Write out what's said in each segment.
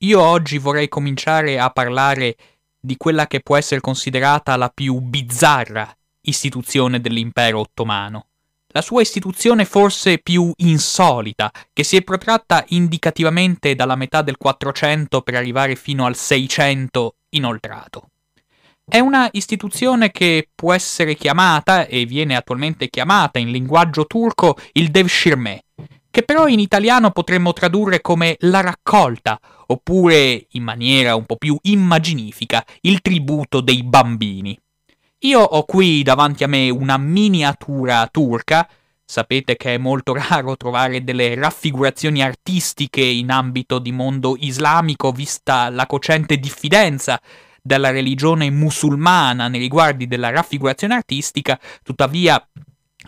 Io oggi vorrei cominciare a parlare di quella che può essere considerata la più bizzarra istituzione dell'impero ottomano. La sua istituzione forse più insolita, che si è protratta indicativamente dalla metà del 400 per arrivare fino al 600 inoltrato. È una istituzione che può essere chiamata, e viene attualmente chiamata in linguaggio turco, il Devshirme, che però in italiano potremmo tradurre come la raccolta oppure, in maniera un po' più immaginifica, il tributo dei bambini. Io ho qui davanti a me una miniatura turca, sapete che è molto raro trovare delle raffigurazioni artistiche in ambito di mondo islamico, vista la cocente diffidenza della religione musulmana nei riguardi della raffigurazione artistica, tuttavia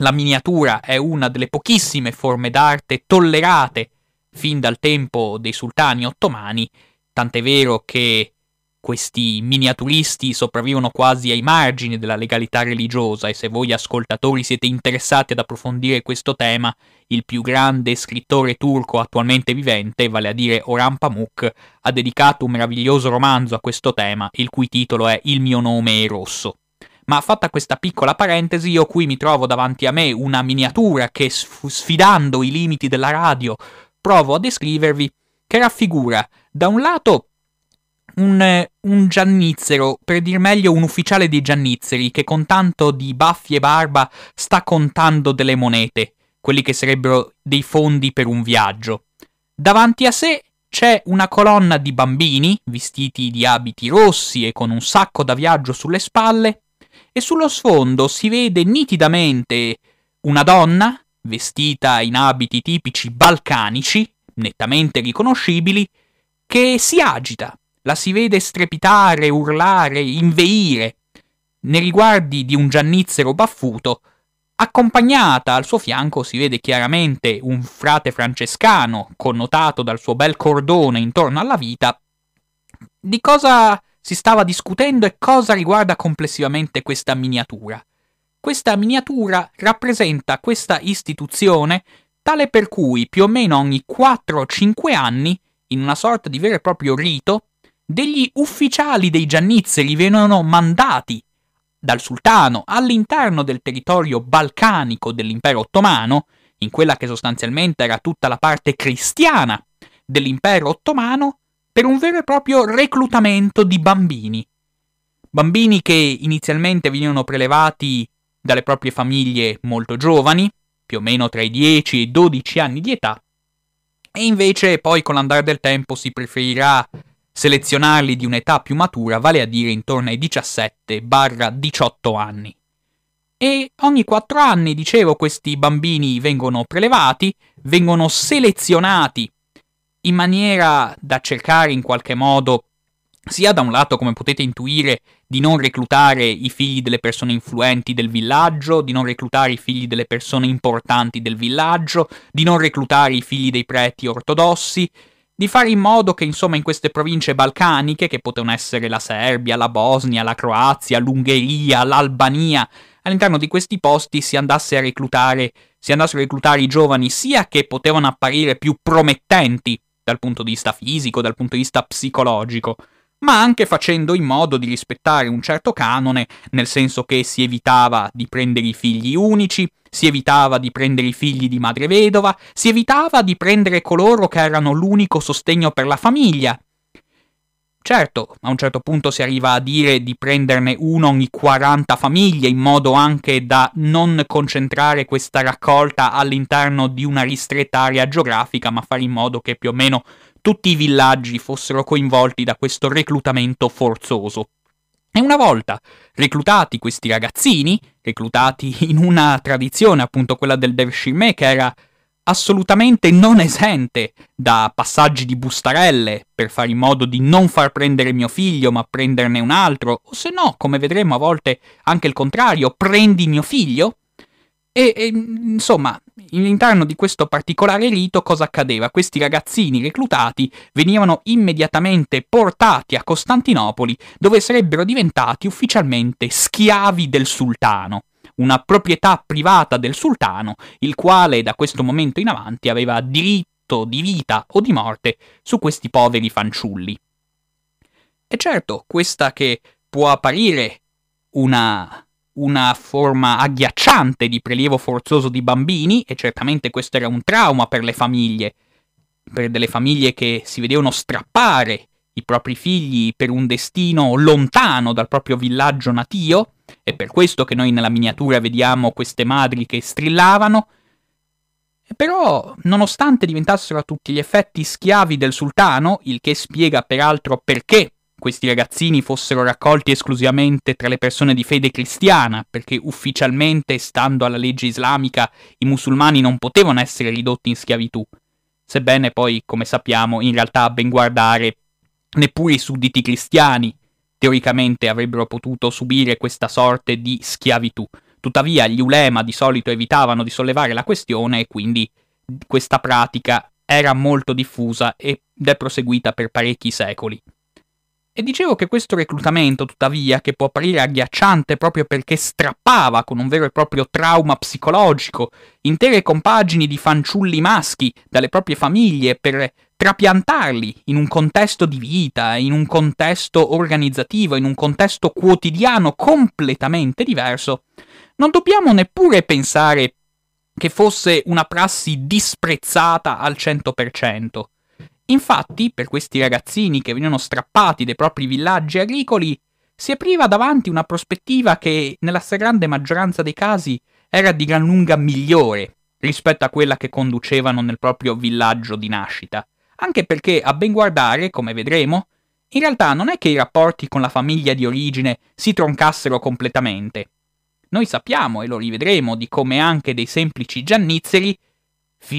la miniatura è una delle pochissime forme d'arte tollerate fin dal tempo dei sultani ottomani, tant'è vero che questi miniaturisti sopravvivono quasi ai margini della legalità religiosa e se voi ascoltatori siete interessati ad approfondire questo tema, il più grande scrittore turco attualmente vivente, vale a dire Orhan Pamuk, ha dedicato un meraviglioso romanzo a questo tema, il cui titolo è Il mio nome è rosso. Ma fatta questa piccola parentesi, io qui mi trovo davanti a me una miniatura che sfidando i limiti della radio provo a descrivervi, che raffigura da un lato un, un, giannizzero, per dir meglio un ufficiale dei giannizzeri, che con tanto di baffi e barba sta contando delle monete, quelli che sarebbero dei fondi per un viaggio. Davanti a sé c'è una colonna di bambini, vestiti di abiti rossi e con un sacco da viaggio sulle spalle, e sullo sfondo si vede nitidamente una donna vestita in abiti tipici balcanici, nettamente riconoscibili, che si agita, la si vede strepitare, urlare, inveire, nei riguardi di un giannizzero baffuto, accompagnata al suo fianco si vede chiaramente un frate francescano, connotato dal suo bel cordone intorno alla vita. Di cosa si stava discutendo e cosa riguarda complessivamente questa miniatura? Questa miniatura rappresenta questa istituzione tale per cui più o meno ogni 4-5 anni, in una sorta di vero e proprio rito, degli ufficiali dei giannizzeri venivano mandati dal sultano all'interno del territorio balcanico dell'impero ottomano, in quella che sostanzialmente era tutta la parte cristiana dell'impero ottomano, per un vero e proprio reclutamento di bambini. Bambini che inizialmente venivano prelevati dalle proprie famiglie molto giovani, più o meno tra i 10 e i 12 anni di età, e invece poi con l'andare del tempo si preferirà selezionarli di un'età più matura, vale a dire intorno ai 17-18 anni. E ogni 4 anni, dicevo, questi bambini vengono prelevati, vengono selezionati in maniera da cercare in qualche modo sia da un lato, come potete intuire, di non reclutare i figli delle persone influenti del villaggio, di non reclutare i figli delle persone importanti del villaggio, di non reclutare i figli dei preti ortodossi, di fare in modo che insomma in queste province balcaniche, che potevano essere la Serbia, la Bosnia, la Croazia, l'Ungheria, l'Albania, all'interno di questi posti si andasse a reclutare, si andassero a reclutare i giovani sia che potevano apparire più promettenti dal punto di vista fisico, dal punto di vista psicologico, ma anche facendo in modo di rispettare un certo canone, nel senso che si evitava di prendere i figli unici, si evitava di prendere i figli di madre vedova, si evitava di prendere coloro che erano l'unico sostegno per la famiglia. Certo, a un certo punto si arriva a dire di prenderne uno ogni 40 famiglie, in modo anche da non concentrare questa raccolta all'interno di una ristretta area geografica, ma fare in modo che più o meno tutti i villaggi fossero coinvolti da questo reclutamento forzoso. E una volta reclutati questi ragazzini, reclutati in una tradizione, appunto quella del Dershimè, che era assolutamente non esente da passaggi di bustarelle per fare in modo di non far prendere mio figlio ma prenderne un altro, o se no, come vedremo a volte anche il contrario, prendi mio figlio. E, e insomma, All'interno di questo particolare rito cosa accadeva? Questi ragazzini reclutati venivano immediatamente portati a Costantinopoli dove sarebbero diventati ufficialmente schiavi del sultano una proprietà privata del sultano, il quale da questo momento in avanti aveva diritto di vita o di morte su questi poveri fanciulli. E certo, questa che può apparire una una forma agghiacciante di prelievo forzoso di bambini, e certamente questo era un trauma per le famiglie, per delle famiglie che si vedevano strappare i propri figli per un destino lontano dal proprio villaggio natio, è per questo che noi nella miniatura vediamo queste madri che strillavano, però, nonostante diventassero a tutti gli effetti schiavi del sultano, il che spiega peraltro perché questi ragazzini fossero raccolti esclusivamente tra le persone di fede cristiana, perché ufficialmente, stando alla legge islamica, i musulmani non potevano essere ridotti in schiavitù, sebbene poi, come sappiamo, in realtà a ben guardare neppure i sudditi cristiani teoricamente avrebbero potuto subire questa sorte di schiavitù. Tuttavia gli ulema di solito evitavano di sollevare la questione e quindi questa pratica era molto diffusa ed è proseguita per parecchi secoli. E dicevo che questo reclutamento, tuttavia, che può apparire agghiacciante proprio perché strappava con un vero e proprio trauma psicologico intere compagini di fanciulli maschi dalle proprie famiglie per trapiantarli in un contesto di vita, in un contesto organizzativo, in un contesto quotidiano completamente diverso, non dobbiamo neppure pensare che fosse una prassi disprezzata al 100%. Infatti, per questi ragazzini che venivano strappati dai propri villaggi agricoli, si apriva davanti una prospettiva che, nella stragrande maggioranza dei casi, era di gran lunga migliore rispetto a quella che conducevano nel proprio villaggio di nascita. Anche perché, a ben guardare, come vedremo, in realtà non è che i rapporti con la famiglia di origine si troncassero completamente. Noi sappiamo, e lo rivedremo, di come anche dei semplici giannizzeri,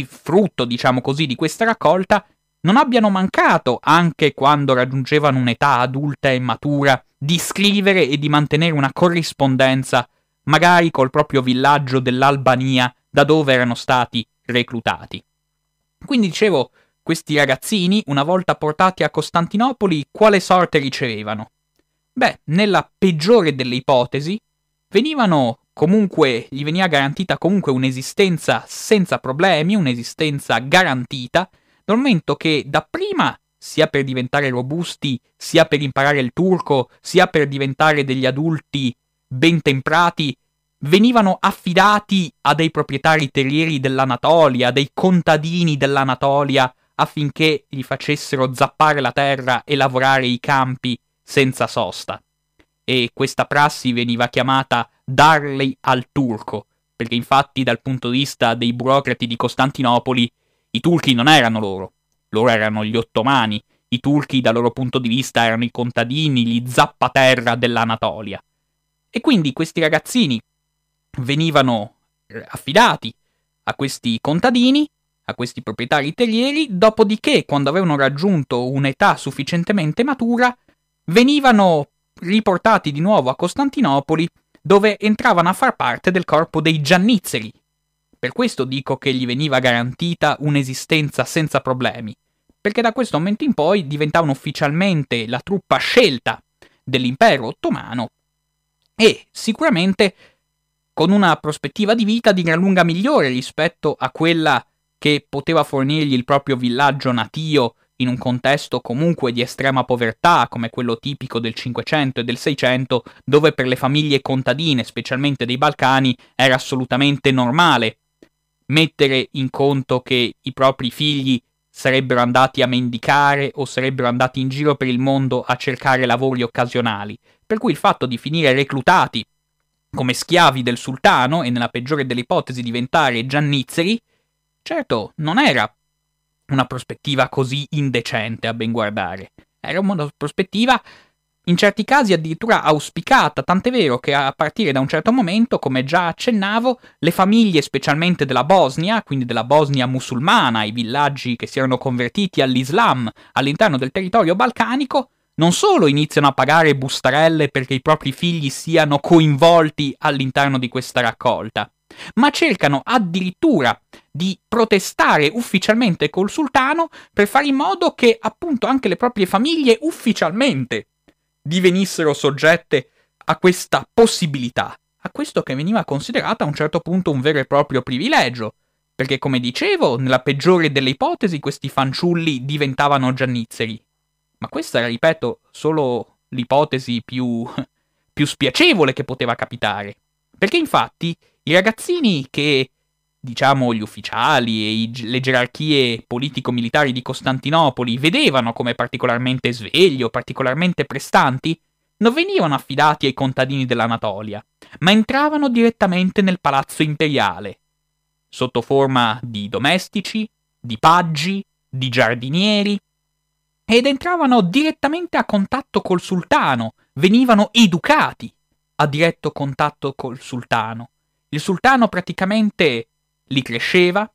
frutto diciamo così di questa raccolta, non abbiano mancato, anche quando raggiungevano un'età adulta e matura, di scrivere e di mantenere una corrispondenza, magari col proprio villaggio dell'Albania, da dove erano stati reclutati. Quindi dicevo, questi ragazzini, una volta portati a Costantinopoli, quale sorte ricevevano? Beh, nella peggiore delle ipotesi, venivano comunque, gli veniva garantita comunque un'esistenza senza problemi, un'esistenza garantita, L'argomento che dapprima, sia per diventare robusti, sia per imparare il turco, sia per diventare degli adulti ben temprati, venivano affidati a dei proprietari terrieri dell'Anatolia, dei contadini dell'Anatolia, affinché gli facessero zappare la terra e lavorare i campi senza sosta. E questa prassi veniva chiamata darli al turco, perché infatti dal punto di vista dei burocrati di Costantinopoli i turchi non erano loro, loro erano gli ottomani, i turchi dal loro punto di vista erano i contadini, gli zappaterra dell'Anatolia. E quindi questi ragazzini venivano eh, affidati a questi contadini, a questi proprietari terrieri, dopodiché quando avevano raggiunto un'età sufficientemente matura, venivano riportati di nuovo a Costantinopoli, dove entravano a far parte del corpo dei giannizzeri, per questo dico che gli veniva garantita un'esistenza senza problemi, perché da questo momento in poi diventavano ufficialmente la truppa scelta dell'impero ottomano e sicuramente con una prospettiva di vita di gran lunga migliore rispetto a quella che poteva fornirgli il proprio villaggio natio in un contesto comunque di estrema povertà come quello tipico del 500 e del 600, dove per le famiglie contadine, specialmente dei Balcani, era assolutamente normale mettere in conto che i propri figli sarebbero andati a mendicare o sarebbero andati in giro per il mondo a cercare lavori occasionali. Per cui il fatto di finire reclutati come schiavi del sultano e nella peggiore delle ipotesi diventare giannizzeri, certo non era una prospettiva così indecente a ben guardare. Era una prospettiva in certi casi addirittura auspicata, tant'è vero che a partire da un certo momento, come già accennavo, le famiglie specialmente della Bosnia, quindi della Bosnia musulmana, i villaggi che si erano convertiti all'Islam all'interno del territorio balcanico, non solo iniziano a pagare bustarelle perché i propri figli siano coinvolti all'interno di questa raccolta, ma cercano addirittura di protestare ufficialmente col sultano per fare in modo che appunto anche le proprie famiglie ufficialmente divenissero soggette a questa possibilità, a questo che veniva considerata a un certo punto un vero e proprio privilegio, perché come dicevo, nella peggiore delle ipotesi questi fanciulli diventavano giannizzeri. Ma questa era, ripeto, solo l'ipotesi più, più spiacevole che poteva capitare. Perché infatti i ragazzini che diciamo, gli ufficiali e i, le gerarchie politico-militari di Costantinopoli vedevano come particolarmente svegli o particolarmente prestanti, non venivano affidati ai contadini dell'Anatolia, ma entravano direttamente nel palazzo imperiale, sotto forma di domestici, di paggi, di giardinieri, ed entravano direttamente a contatto col sultano, venivano educati a diretto contatto col sultano. Il sultano praticamente li cresceva,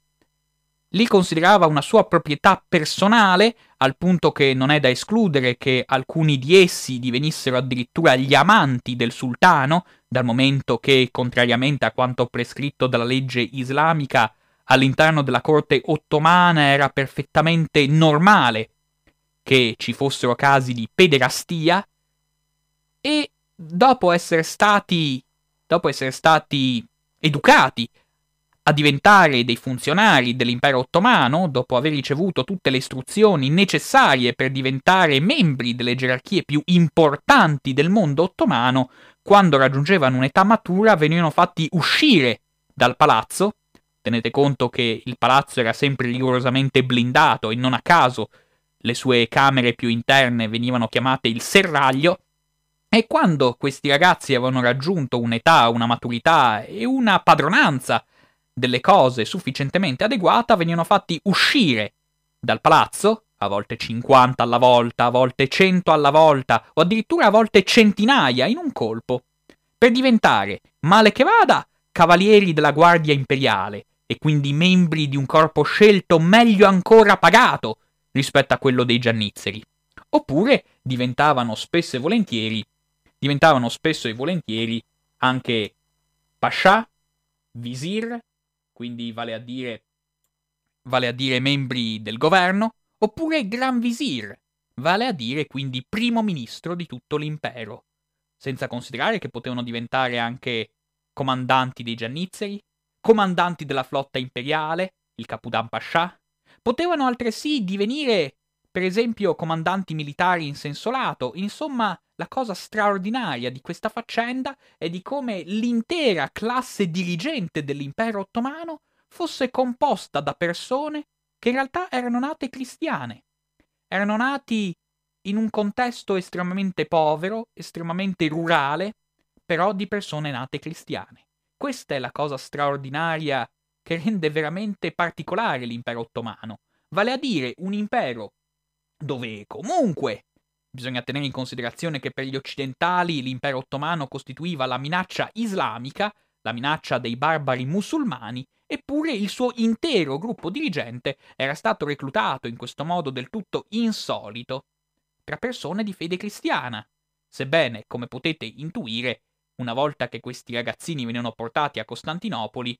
li considerava una sua proprietà personale, al punto che non è da escludere che alcuni di essi divenissero addirittura gli amanti del sultano, dal momento che, contrariamente a quanto prescritto dalla legge islamica, all'interno della corte ottomana era perfettamente normale che ci fossero casi di pederastia, e dopo essere stati, dopo essere stati educati a diventare dei funzionari dell'impero ottomano, dopo aver ricevuto tutte le istruzioni necessarie per diventare membri delle gerarchie più importanti del mondo ottomano, quando raggiungevano un'età matura venivano fatti uscire dal palazzo. Tenete conto che il palazzo era sempre rigorosamente blindato e non a caso le sue camere più interne venivano chiamate il serraglio. E quando questi ragazzi avevano raggiunto un'età, una maturità e una padronanza delle cose sufficientemente adeguata venivano fatti uscire dal palazzo, a volte 50 alla volta, a volte 100 alla volta, o addirittura a volte centinaia in un colpo, per diventare, male che vada, cavalieri della Guardia Imperiale, e quindi membri di un corpo scelto meglio ancora pagato rispetto a quello dei giannizzeri. Oppure diventavano spesso e volentieri, diventavano spesso e volentieri anche pascià, visir, quindi vale a dire, vale a dire membri del governo, oppure Gran Visir, vale a dire quindi primo ministro di tutto l'impero, senza considerare che potevano diventare anche comandanti dei giannizzeri, comandanti della flotta imperiale, il Capudan Pascià, potevano altresì divenire per esempio comandanti militari in senso lato. Insomma, la cosa straordinaria di questa faccenda è di come l'intera classe dirigente dell'impero ottomano fosse composta da persone che in realtà erano nate cristiane. Erano nati in un contesto estremamente povero, estremamente rurale, però di persone nate cristiane. Questa è la cosa straordinaria che rende veramente particolare l'impero ottomano, vale a dire un impero dove comunque bisogna tenere in considerazione che per gli occidentali l'impero ottomano costituiva la minaccia islamica, la minaccia dei barbari musulmani, eppure il suo intero gruppo dirigente era stato reclutato in questo modo del tutto insolito tra persone di fede cristiana. Sebbene, come potete intuire, una volta che questi ragazzini venivano portati a Costantinopoli,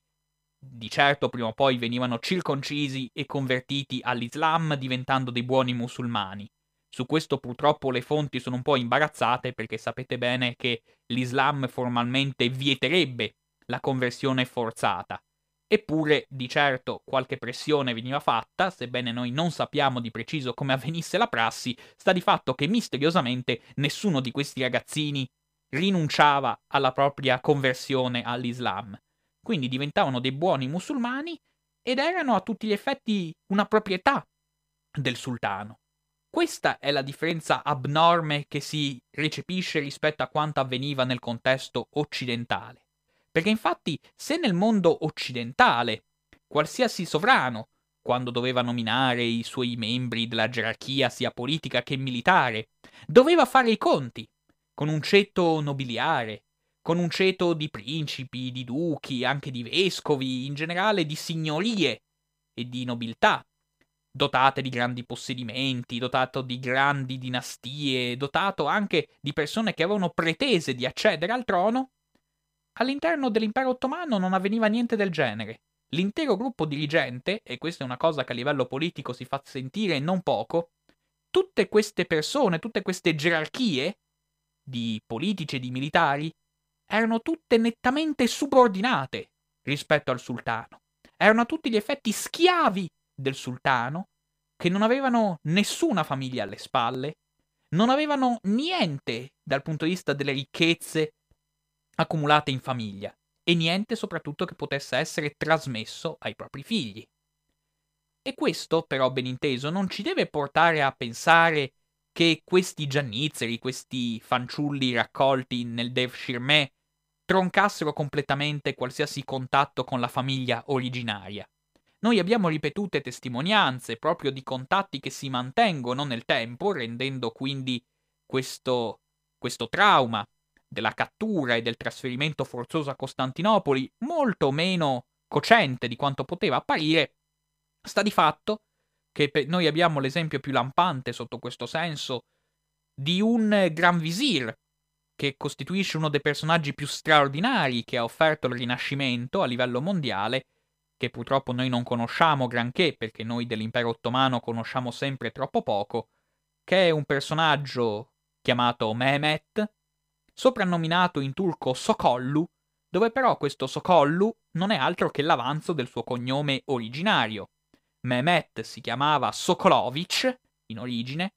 di certo prima o poi venivano circoncisi e convertiti all'Islam diventando dei buoni musulmani. Su questo purtroppo le fonti sono un po' imbarazzate perché sapete bene che l'Islam formalmente vieterebbe la conversione forzata. Eppure di certo qualche pressione veniva fatta, sebbene noi non sappiamo di preciso come avvenisse la prassi, sta di fatto che misteriosamente nessuno di questi ragazzini rinunciava alla propria conversione all'Islam. Quindi diventavano dei buoni musulmani ed erano a tutti gli effetti una proprietà del sultano. Questa è la differenza abnorme che si recepisce rispetto a quanto avveniva nel contesto occidentale. Perché infatti se nel mondo occidentale qualsiasi sovrano, quando doveva nominare i suoi membri della gerarchia sia politica che militare, doveva fare i conti con un ceto nobiliare, con un ceto di principi, di duchi, anche di vescovi, in generale di signorie e di nobiltà, dotate di grandi possedimenti, dotato di grandi dinastie, dotato anche di persone che avevano pretese di accedere al trono, all'interno dell'impero ottomano non avveniva niente del genere. L'intero gruppo dirigente, e questa è una cosa che a livello politico si fa sentire non poco, tutte queste persone, tutte queste gerarchie di politici e di militari erano tutte nettamente subordinate rispetto al sultano. Erano a tutti gli effetti schiavi del sultano, che non avevano nessuna famiglia alle spalle, non avevano niente dal punto di vista delle ricchezze accumulate in famiglia e niente soprattutto che potesse essere trasmesso ai propri figli. E questo, però, ben inteso, non ci deve portare a pensare che questi giannizzeri, questi fanciulli raccolti nel Devshire Shirme, troncassero completamente qualsiasi contatto con la famiglia originaria. Noi abbiamo ripetute testimonianze proprio di contatti che si mantengono nel tempo, rendendo quindi questo, questo trauma della cattura e del trasferimento forzoso a Costantinopoli molto meno cocente di quanto poteva apparire, sta di fatto che che noi abbiamo l'esempio più lampante sotto questo senso, di un Gran Visir, che costituisce uno dei personaggi più straordinari che ha offerto il Rinascimento a livello mondiale, che purtroppo noi non conosciamo granché perché noi dell'impero ottomano conosciamo sempre troppo poco, che è un personaggio chiamato Mehmet, soprannominato in turco Sokollu, dove però questo Sokollu non è altro che l'avanzo del suo cognome originario, Mehmet si chiamava Sokolovic in origine,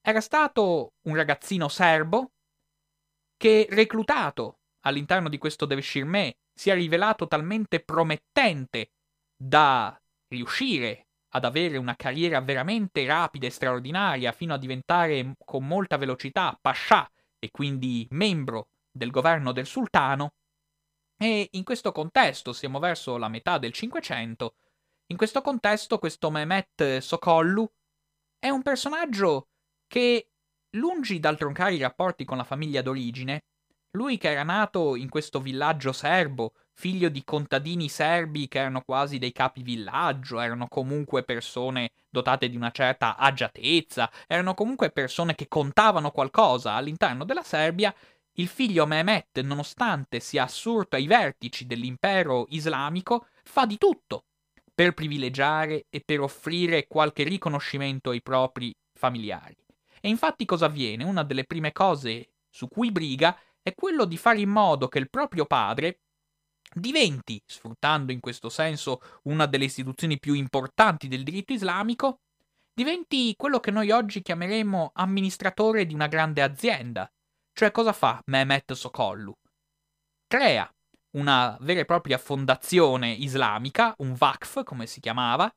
era stato un ragazzino serbo che, reclutato all'interno di questo Devshirme, si è rivelato talmente promettente da riuscire ad avere una carriera veramente rapida e straordinaria fino a diventare con molta velocità pascià e quindi membro del governo del sultano. E in questo contesto, siamo verso la metà del Cinquecento, in questo contesto, questo Mehmet Sokollu è un personaggio che, lungi dal troncare i rapporti con la famiglia d'origine, lui che era nato in questo villaggio serbo, figlio di contadini serbi che erano quasi dei capi villaggio, erano comunque persone dotate di una certa agiatezza, erano comunque persone che contavano qualcosa all'interno della Serbia, il figlio Mehmet, nonostante sia assurdo ai vertici dell'impero islamico, fa di tutto per privilegiare e per offrire qualche riconoscimento ai propri familiari. E infatti cosa avviene? Una delle prime cose su cui briga è quello di fare in modo che il proprio padre diventi, sfruttando in questo senso una delle istituzioni più importanti del diritto islamico, diventi quello che noi oggi chiameremo amministratore di una grande azienda. Cioè cosa fa Mehmet Sokollu? Crea una vera e propria fondazione islamica, un VACF come si chiamava,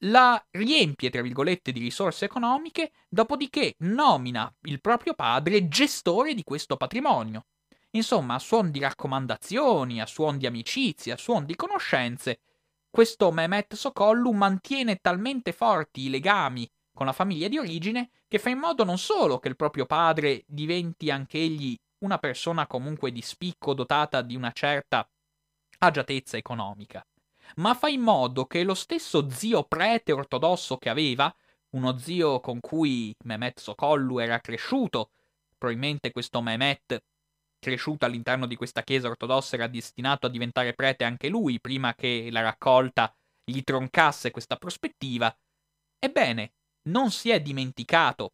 la riempie, tra virgolette, di risorse economiche, dopodiché nomina il proprio padre gestore di questo patrimonio. Insomma, a suon di raccomandazioni, a suon di amicizie, a suon di conoscenze, questo Mehmet Sokollu mantiene talmente forti i legami con la famiglia di origine che fa in modo non solo che il proprio padre diventi anch'egli una persona comunque di spicco dotata di una certa agiatezza economica, ma fa in modo che lo stesso zio prete ortodosso che aveva, uno zio con cui Mehmet Sokollu era cresciuto, probabilmente questo Mehmet cresciuto all'interno di questa chiesa ortodossa era destinato a diventare prete anche lui prima che la raccolta gli troncasse questa prospettiva, ebbene, non si è dimenticato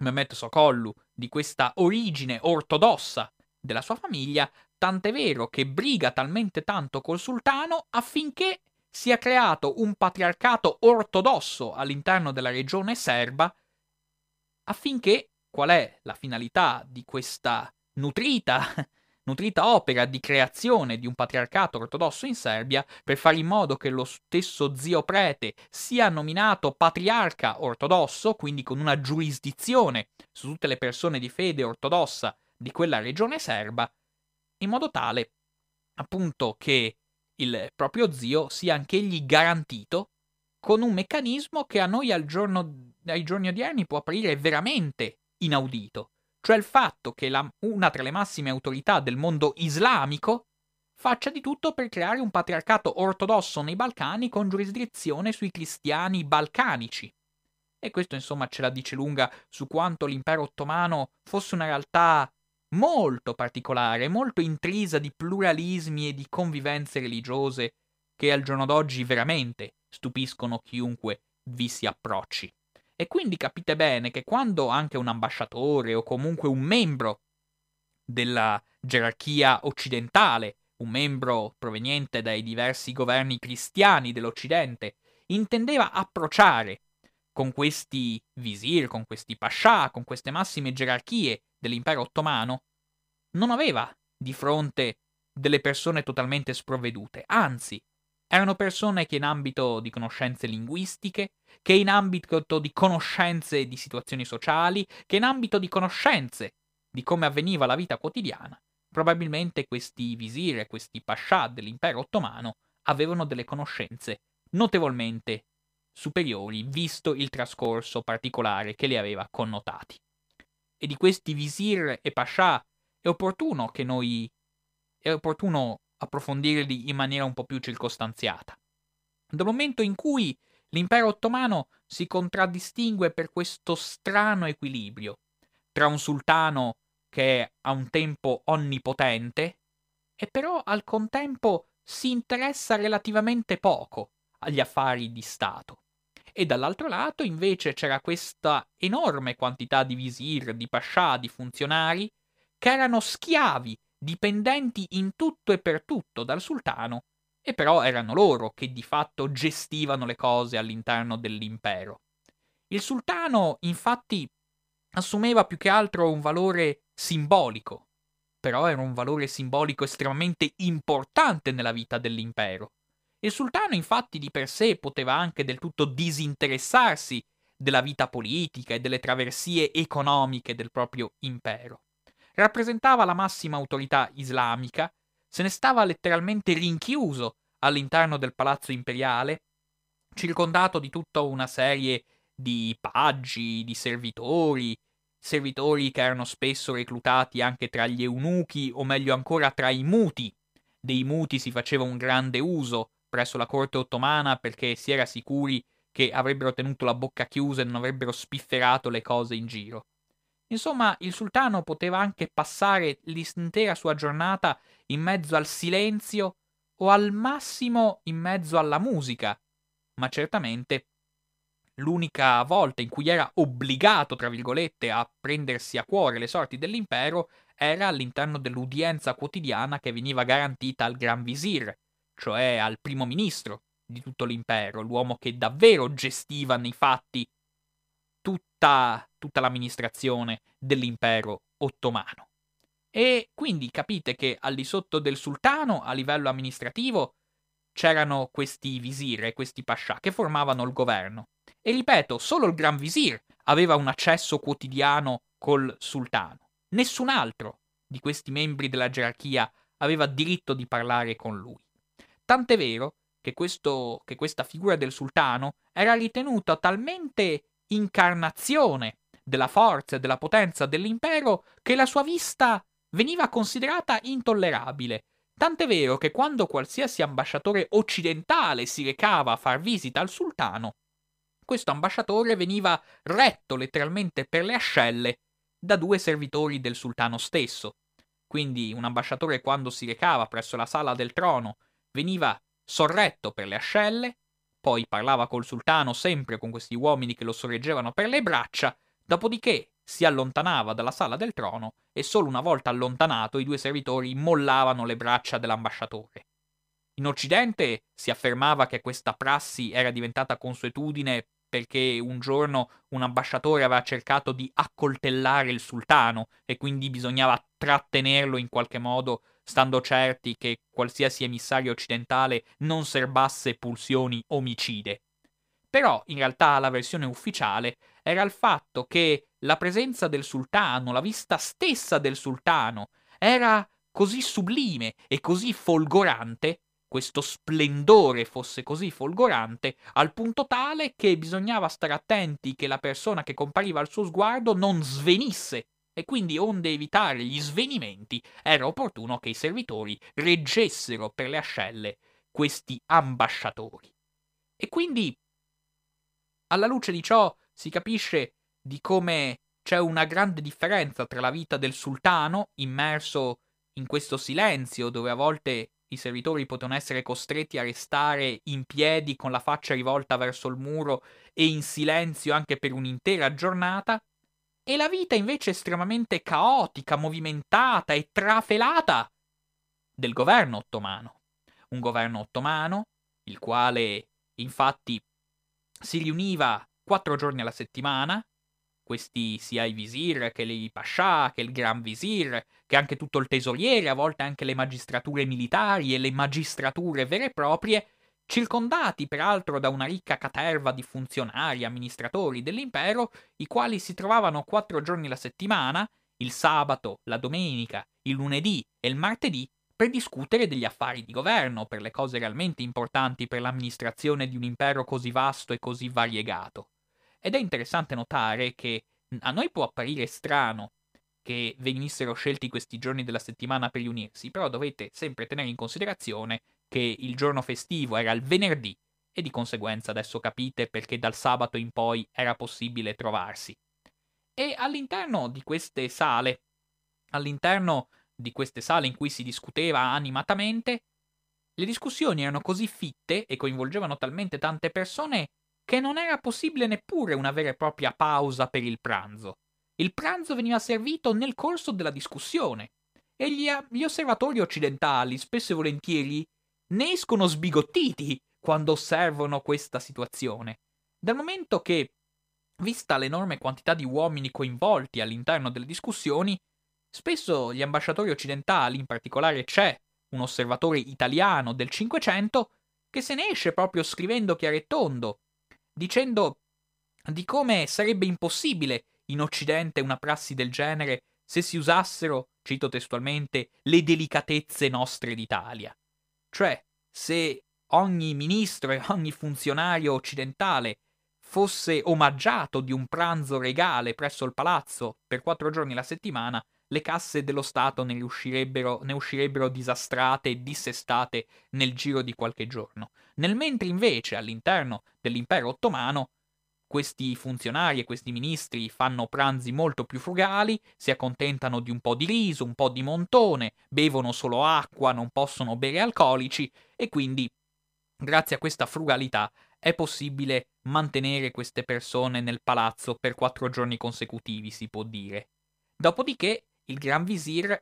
Mehmet Sokollu di questa origine ortodossa della sua famiglia, tant'è vero che briga talmente tanto col sultano affinché sia creato un patriarcato ortodosso all'interno della regione serba, affinché qual è la finalità di questa nutrita nutrita opera di creazione di un patriarcato ortodosso in Serbia per fare in modo che lo stesso zio prete sia nominato patriarca ortodosso, quindi con una giurisdizione su tutte le persone di fede ortodossa di quella regione serba, in modo tale appunto che il proprio zio sia anch'egli garantito con un meccanismo che a noi giorno, ai giorni odierni può apparire veramente inaudito, cioè il fatto che la, una tra le massime autorità del mondo islamico faccia di tutto per creare un patriarcato ortodosso nei Balcani con giurisdizione sui cristiani balcanici. E questo insomma ce la dice lunga su quanto l'impero ottomano fosse una realtà molto particolare, molto intrisa di pluralismi e di convivenze religiose che al giorno d'oggi veramente stupiscono chiunque vi si approcci. E quindi capite bene che quando anche un ambasciatore o comunque un membro della gerarchia occidentale, un membro proveniente dai diversi governi cristiani dell'Occidente, intendeva approcciare con questi visir, con questi pascià, con queste massime gerarchie dell'impero ottomano, non aveva di fronte delle persone totalmente sprovvedute, anzi erano persone che in ambito di conoscenze linguistiche, che in ambito di conoscenze di situazioni sociali, che in ambito di conoscenze di come avveniva la vita quotidiana, probabilmente questi visire, questi pascià dell'impero ottomano avevano delle conoscenze notevolmente superiori, visto il trascorso particolare che li aveva connotati. E di questi visir e pascià è opportuno che noi è opportuno approfondirli in maniera un po' più circostanziata. Dal momento in cui l'impero ottomano si contraddistingue per questo strano equilibrio tra un sultano che è a un tempo onnipotente e però al contempo si interessa relativamente poco agli affari di Stato. E dall'altro lato invece c'era questa enorme quantità di visir, di pascià, di funzionari che erano schiavi dipendenti in tutto e per tutto dal sultano, e però erano loro che di fatto gestivano le cose all'interno dell'impero. Il sultano, infatti, assumeva più che altro un valore simbolico, però era un valore simbolico estremamente importante nella vita dell'impero. Il sultano infatti di per sé poteva anche del tutto disinteressarsi della vita politica e delle traversie economiche del proprio impero rappresentava la massima autorità islamica, se ne stava letteralmente rinchiuso all'interno del palazzo imperiale, circondato di tutta una serie di paggi, di servitori, servitori che erano spesso reclutati anche tra gli eunuchi o meglio ancora tra i muti. Dei muti si faceva un grande uso presso la corte ottomana perché si era sicuri che avrebbero tenuto la bocca chiusa e non avrebbero spifferato le cose in giro. Insomma, il sultano poteva anche passare l'intera sua giornata in mezzo al silenzio o al massimo in mezzo alla musica, ma certamente l'unica volta in cui era obbligato, tra virgolette, a prendersi a cuore le sorti dell'impero era all'interno dell'udienza quotidiana che veniva garantita al Gran Visir, cioè al primo ministro di tutto l'impero, l'uomo che davvero gestiva nei fatti tutta tutta l'amministrazione dell'impero ottomano. E quindi capite che al di sotto del sultano, a livello amministrativo, c'erano questi visir e questi pascià che formavano il governo. E ripeto, solo il gran visir aveva un accesso quotidiano col sultano. Nessun altro di questi membri della gerarchia aveva diritto di parlare con lui. Tant'è vero che, questo, che questa figura del sultano era ritenuta talmente incarnazione della forza e della potenza dell'impero che la sua vista veniva considerata intollerabile. Tant'è vero che quando qualsiasi ambasciatore occidentale si recava a far visita al sultano, questo ambasciatore veniva retto letteralmente per le ascelle da due servitori del sultano stesso. Quindi un ambasciatore quando si recava presso la sala del trono veniva sorretto per le ascelle, poi parlava col sultano sempre con questi uomini che lo sorreggevano per le braccia Dopodiché si allontanava dalla sala del trono e solo una volta allontanato i due servitori mollavano le braccia dell'ambasciatore. In Occidente si affermava che questa prassi era diventata consuetudine perché un giorno un ambasciatore aveva cercato di accoltellare il sultano e quindi bisognava trattenerlo in qualche modo, stando certi che qualsiasi emissario occidentale non serbasse pulsioni omicide. Però in realtà la versione ufficiale era il fatto che la presenza del sultano, la vista stessa del sultano, era così sublime e così folgorante, questo splendore fosse così folgorante, al punto tale che bisognava stare attenti che la persona che compariva al suo sguardo non svenisse e quindi onde evitare gli svenimenti era opportuno che i servitori reggessero per le ascelle questi ambasciatori. E quindi, alla luce di ciò, si capisce di come c'è una grande differenza tra la vita del sultano, immerso in questo silenzio dove a volte i servitori potevano essere costretti a restare in piedi con la faccia rivolta verso il muro e in silenzio anche per un'intera giornata, e la vita invece estremamente caotica, movimentata e trafelata del governo ottomano. Un governo ottomano, il quale infatti si riuniva quattro giorni alla settimana, questi sia i visir che i pascià, che il gran visir, che anche tutto il tesoriere, a volte anche le magistrature militari e le magistrature vere e proprie, circondati peraltro da una ricca caterva di funzionari, amministratori dell'impero, i quali si trovavano quattro giorni alla settimana, il sabato, la domenica, il lunedì e il martedì, per discutere degli affari di governo, per le cose realmente importanti per l'amministrazione di un impero così vasto e così variegato. Ed è interessante notare che a noi può apparire strano che venissero scelti questi giorni della settimana per riunirsi, però dovete sempre tenere in considerazione che il giorno festivo era il venerdì e di conseguenza adesso capite perché dal sabato in poi era possibile trovarsi. E all'interno di queste sale, all'interno di queste sale in cui si discuteva animatamente, le discussioni erano così fitte e coinvolgevano talmente tante persone che non era possibile neppure una vera e propria pausa per il pranzo. Il pranzo veniva servito nel corso della discussione e gli, eh, gli osservatori occidentali spesso e volentieri ne escono sbigottiti quando osservano questa situazione, dal momento che, vista l'enorme quantità di uomini coinvolti all'interno delle discussioni, spesso gli ambasciatori occidentali, in particolare c'è un osservatore italiano del Cinquecento, che se ne esce proprio scrivendo chiaro e tondo dicendo di come sarebbe impossibile in Occidente una prassi del genere se si usassero, cito testualmente, le delicatezze nostre d'Italia. Cioè, se ogni ministro e ogni funzionario occidentale fosse omaggiato di un pranzo regale presso il palazzo per quattro giorni la settimana, le casse dello Stato ne uscirebbero, ne uscirebbero disastrate e dissestate nel giro di qualche giorno. Nel mentre invece all'interno dell'impero ottomano questi funzionari e questi ministri fanno pranzi molto più frugali, si accontentano di un po' di riso, un po' di montone, bevono solo acqua, non possono bere alcolici e quindi grazie a questa frugalità è possibile mantenere queste persone nel palazzo per quattro giorni consecutivi, si può dire. Dopodiché il Gran Visir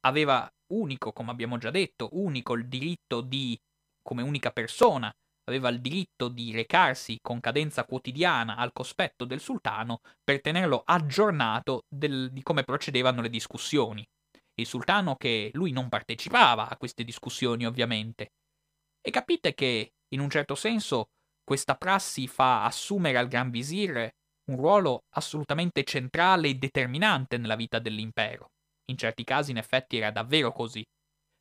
aveva unico, come abbiamo già detto, unico il diritto di, come unica persona, aveva il diritto di recarsi con cadenza quotidiana al cospetto del sultano per tenerlo aggiornato del, di come procedevano le discussioni. Il sultano che lui non partecipava a queste discussioni ovviamente. E capite che, in un certo senso, questa prassi fa assumere al Gran Visir un ruolo assolutamente centrale e determinante nella vita dell'impero. In certi casi in effetti era davvero così.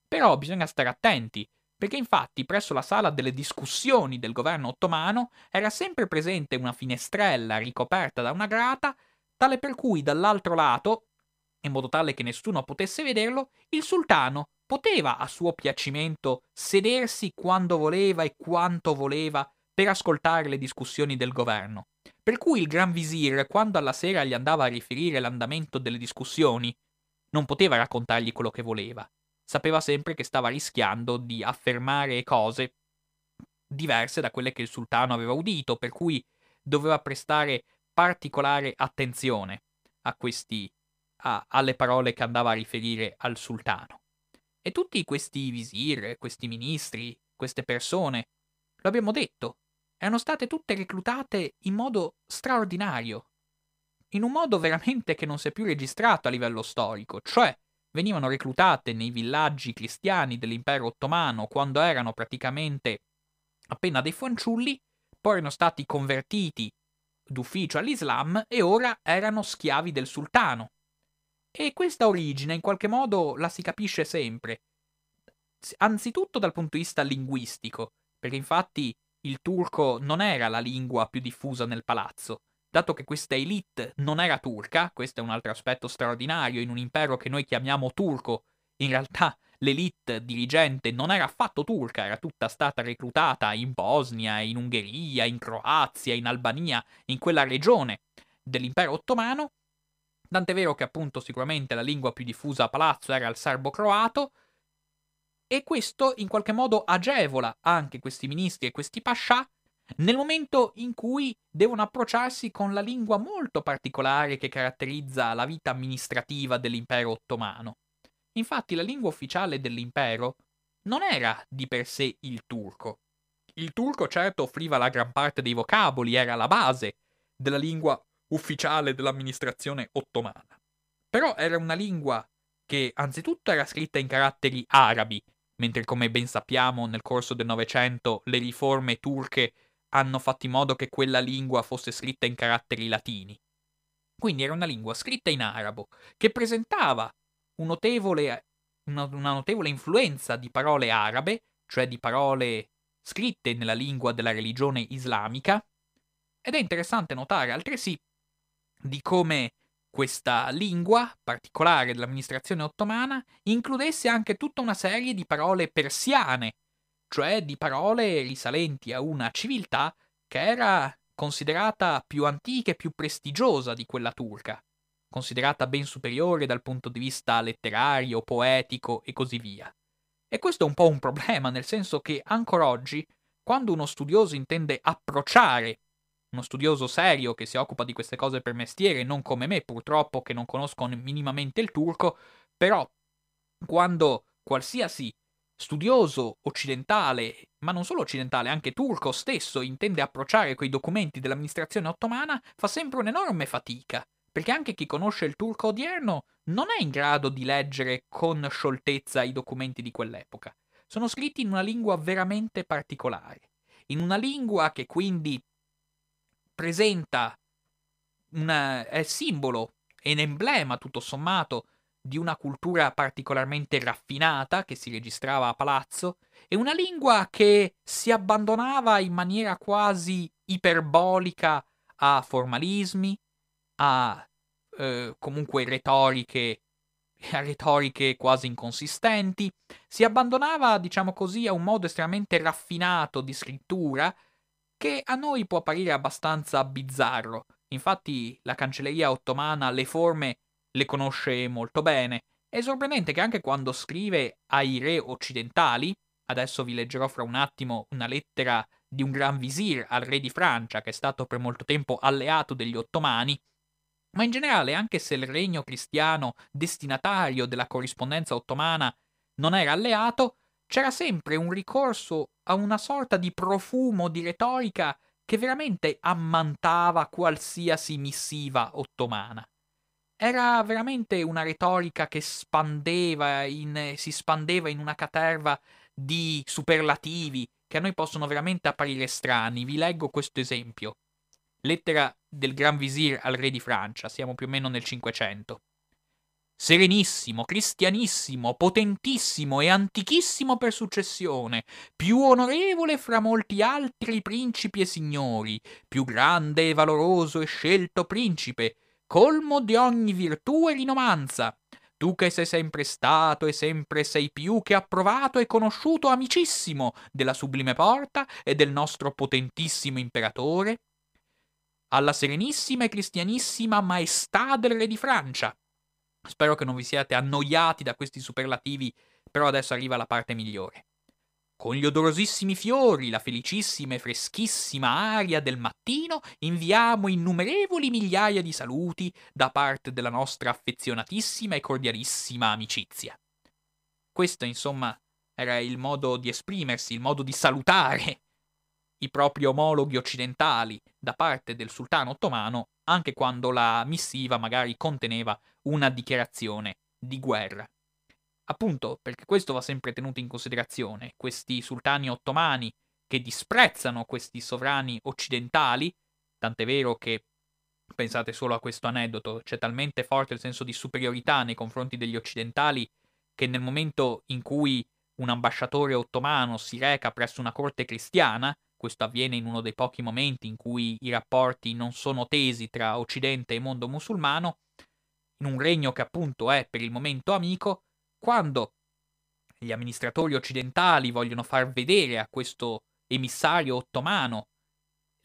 Però bisogna stare attenti, perché infatti presso la sala delle discussioni del governo ottomano era sempre presente una finestrella ricoperta da una grata, tale per cui dall'altro lato, in modo tale che nessuno potesse vederlo, il sultano poteva a suo piacimento sedersi quando voleva e quanto voleva per ascoltare le discussioni del governo. Per cui il Gran Visir, quando alla sera gli andava a riferire l'andamento delle discussioni, non poteva raccontargli quello che voleva. Sapeva sempre che stava rischiando di affermare cose diverse da quelle che il sultano aveva udito, per cui doveva prestare particolare attenzione a questi, a, alle parole che andava a riferire al sultano. E tutti questi visir, questi ministri, queste persone, lo abbiamo detto, erano state tutte reclutate in modo straordinario, in un modo veramente che non si è più registrato a livello storico, cioè venivano reclutate nei villaggi cristiani dell'impero ottomano quando erano praticamente appena dei fanciulli, poi erano stati convertiti d'ufficio all'Islam e ora erano schiavi del sultano. E questa origine in qualche modo la si capisce sempre, anzitutto dal punto di vista linguistico, perché infatti il turco non era la lingua più diffusa nel palazzo, dato che questa elite non era turca, questo è un altro aspetto straordinario in un impero che noi chiamiamo turco, in realtà l'elite dirigente non era affatto turca, era tutta stata reclutata in Bosnia, in Ungheria, in Croazia, in Albania, in quella regione dell'impero ottomano, tant'è vero che appunto sicuramente la lingua più diffusa a palazzo era il serbo-croato, e questo in qualche modo agevola anche questi ministri e questi pascià nel momento in cui devono approcciarsi con la lingua molto particolare che caratterizza la vita amministrativa dell'impero ottomano. Infatti la lingua ufficiale dell'impero non era di per sé il turco. Il turco certo offriva la gran parte dei vocaboli, era la base della lingua ufficiale dell'amministrazione ottomana. Però era una lingua che anzitutto era scritta in caratteri arabi, mentre come ben sappiamo nel corso del Novecento le riforme turche hanno fatto in modo che quella lingua fosse scritta in caratteri latini. Quindi era una lingua scritta in arabo che presentava un notevole, una, una notevole influenza di parole arabe, cioè di parole scritte nella lingua della religione islamica, ed è interessante notare altresì di come questa lingua, particolare dell'amministrazione ottomana, includesse anche tutta una serie di parole persiane, cioè di parole risalenti a una civiltà che era considerata più antica e più prestigiosa di quella turca, considerata ben superiore dal punto di vista letterario, poetico e così via. E questo è un po' un problema, nel senso che ancora oggi, quando uno studioso intende approcciare uno studioso serio che si occupa di queste cose per mestiere, non come me purtroppo che non conosco minimamente il turco, però quando qualsiasi studioso occidentale, ma non solo occidentale, anche turco stesso intende approcciare quei documenti dell'amministrazione ottomana, fa sempre un'enorme fatica, perché anche chi conosce il turco odierno non è in grado di leggere con scioltezza i documenti di quell'epoca. Sono scritti in una lingua veramente particolare, in una lingua che quindi presenta una, è simbolo, e un emblema tutto sommato di una cultura particolarmente raffinata che si registrava a palazzo e una lingua che si abbandonava in maniera quasi iperbolica a formalismi, a eh, comunque retoriche, a retoriche quasi inconsistenti, si abbandonava, diciamo così, a un modo estremamente raffinato di scrittura che a noi può apparire abbastanza bizzarro. Infatti la cancelleria ottomana le forme le conosce molto bene. È sorprendente che anche quando scrive ai re occidentali, adesso vi leggerò fra un attimo una lettera di un gran visir al re di Francia, che è stato per molto tempo alleato degli ottomani, ma in generale anche se il regno cristiano destinatario della corrispondenza ottomana non era alleato, c'era sempre un ricorso a una sorta di profumo di retorica che veramente ammantava qualsiasi missiva ottomana. Era veramente una retorica che spandeva in, si spandeva in una caterva di superlativi che a noi possono veramente apparire strani. Vi leggo questo esempio. Lettera del Gran Visir al Re di Francia, siamo più o meno nel 500 serenissimo, cristianissimo, potentissimo e antichissimo per successione, più onorevole fra molti altri principi e signori, più grande e valoroso e scelto principe, colmo di ogni virtù e rinomanza. Tu che sei sempre stato e sempre sei più che approvato e conosciuto amicissimo della sublime porta e del nostro potentissimo imperatore, alla serenissima e cristianissima maestà del re di Francia, Spero che non vi siate annoiati da questi superlativi, però adesso arriva la parte migliore. Con gli odorosissimi fiori, la felicissima e freschissima aria del mattino, inviamo innumerevoli migliaia di saluti da parte della nostra affezionatissima e cordialissima amicizia. Questo, insomma, era il modo di esprimersi, il modo di salutare i propri omologhi occidentali da parte del sultano ottomano anche quando la missiva magari conteneva una dichiarazione di guerra. Appunto, perché questo va sempre tenuto in considerazione, questi sultani ottomani che disprezzano questi sovrani occidentali, tant'è vero che pensate solo a questo aneddoto, c'è talmente forte il senso di superiorità nei confronti degli occidentali che nel momento in cui un ambasciatore ottomano si reca presso una corte cristiana, questo avviene in uno dei pochi momenti in cui i rapporti non sono tesi tra Occidente e mondo musulmano, in un regno che appunto è per il momento amico, quando gli amministratori occidentali vogliono far vedere a questo emissario ottomano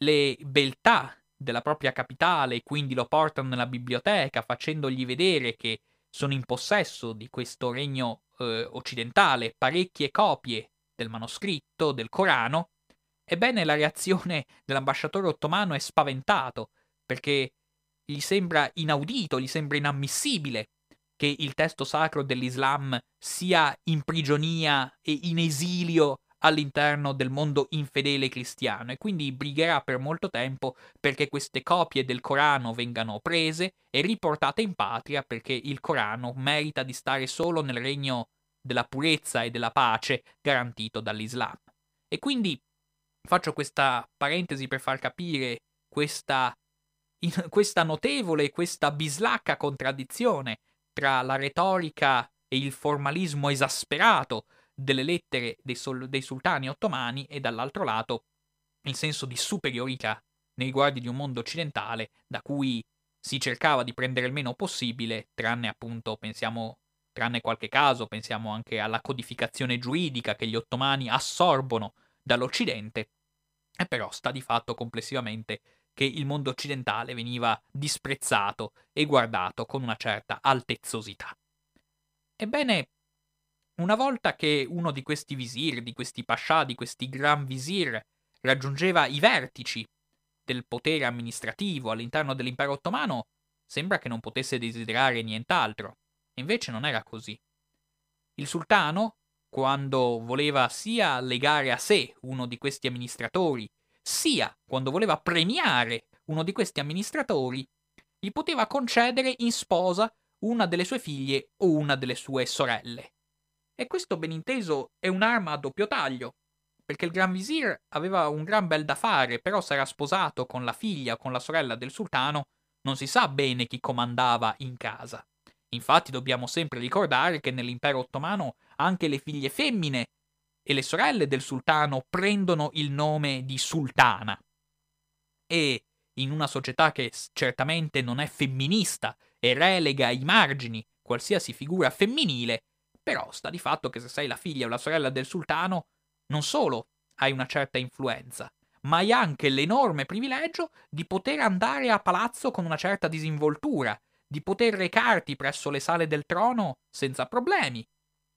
le beltà della propria capitale e quindi lo portano nella biblioteca facendogli vedere che sono in possesso di questo regno eh, occidentale parecchie copie del manoscritto del Corano, Ebbene, la reazione dell'ambasciatore ottomano è spaventato, perché gli sembra inaudito, gli sembra inammissibile che il testo sacro dell'Islam sia in prigionia e in esilio all'interno del mondo infedele cristiano e quindi brigherà per molto tempo perché queste copie del Corano vengano prese e riportate in patria perché il Corano merita di stare solo nel regno della purezza e della pace garantito dall'Islam. E quindi Faccio questa parentesi per far capire questa, in, questa notevole, questa bislacca contraddizione tra la retorica e il formalismo esasperato delle lettere dei, sol- dei sultani ottomani e dall'altro lato il senso di superiorità nei riguardi di un mondo occidentale da cui si cercava di prendere il meno possibile, tranne appunto, pensiamo, tranne qualche caso, pensiamo anche alla codificazione giuridica che gli ottomani assorbono dall'Occidente, e eh, però sta di fatto complessivamente che il mondo occidentale veniva disprezzato e guardato con una certa altezzosità. Ebbene, una volta che uno di questi visir, di questi pascià, di questi gran visir raggiungeva i vertici del potere amministrativo all'interno dell'impero ottomano, sembra che non potesse desiderare nient'altro. E invece non era così. Il sultano, quando voleva sia legare a sé uno di questi amministratori, sia quando voleva premiare uno di questi amministratori, gli poteva concedere in sposa una delle sue figlie o una delle sue sorelle. E questo, ben inteso, è un'arma a doppio taglio, perché il Gran Visir aveva un gran bel da fare, però sarà sposato con la figlia o con la sorella del sultano, non si sa bene chi comandava in casa. Infatti dobbiamo sempre ricordare che nell'impero ottomano anche le figlie femmine e le sorelle del sultano prendono il nome di sultana. E in una società che certamente non è femminista e relega ai margini qualsiasi figura femminile, però sta di fatto che se sei la figlia o la sorella del sultano, non solo hai una certa influenza, ma hai anche l'enorme privilegio di poter andare a palazzo con una certa disinvoltura di poter recarti presso le sale del trono senza problemi.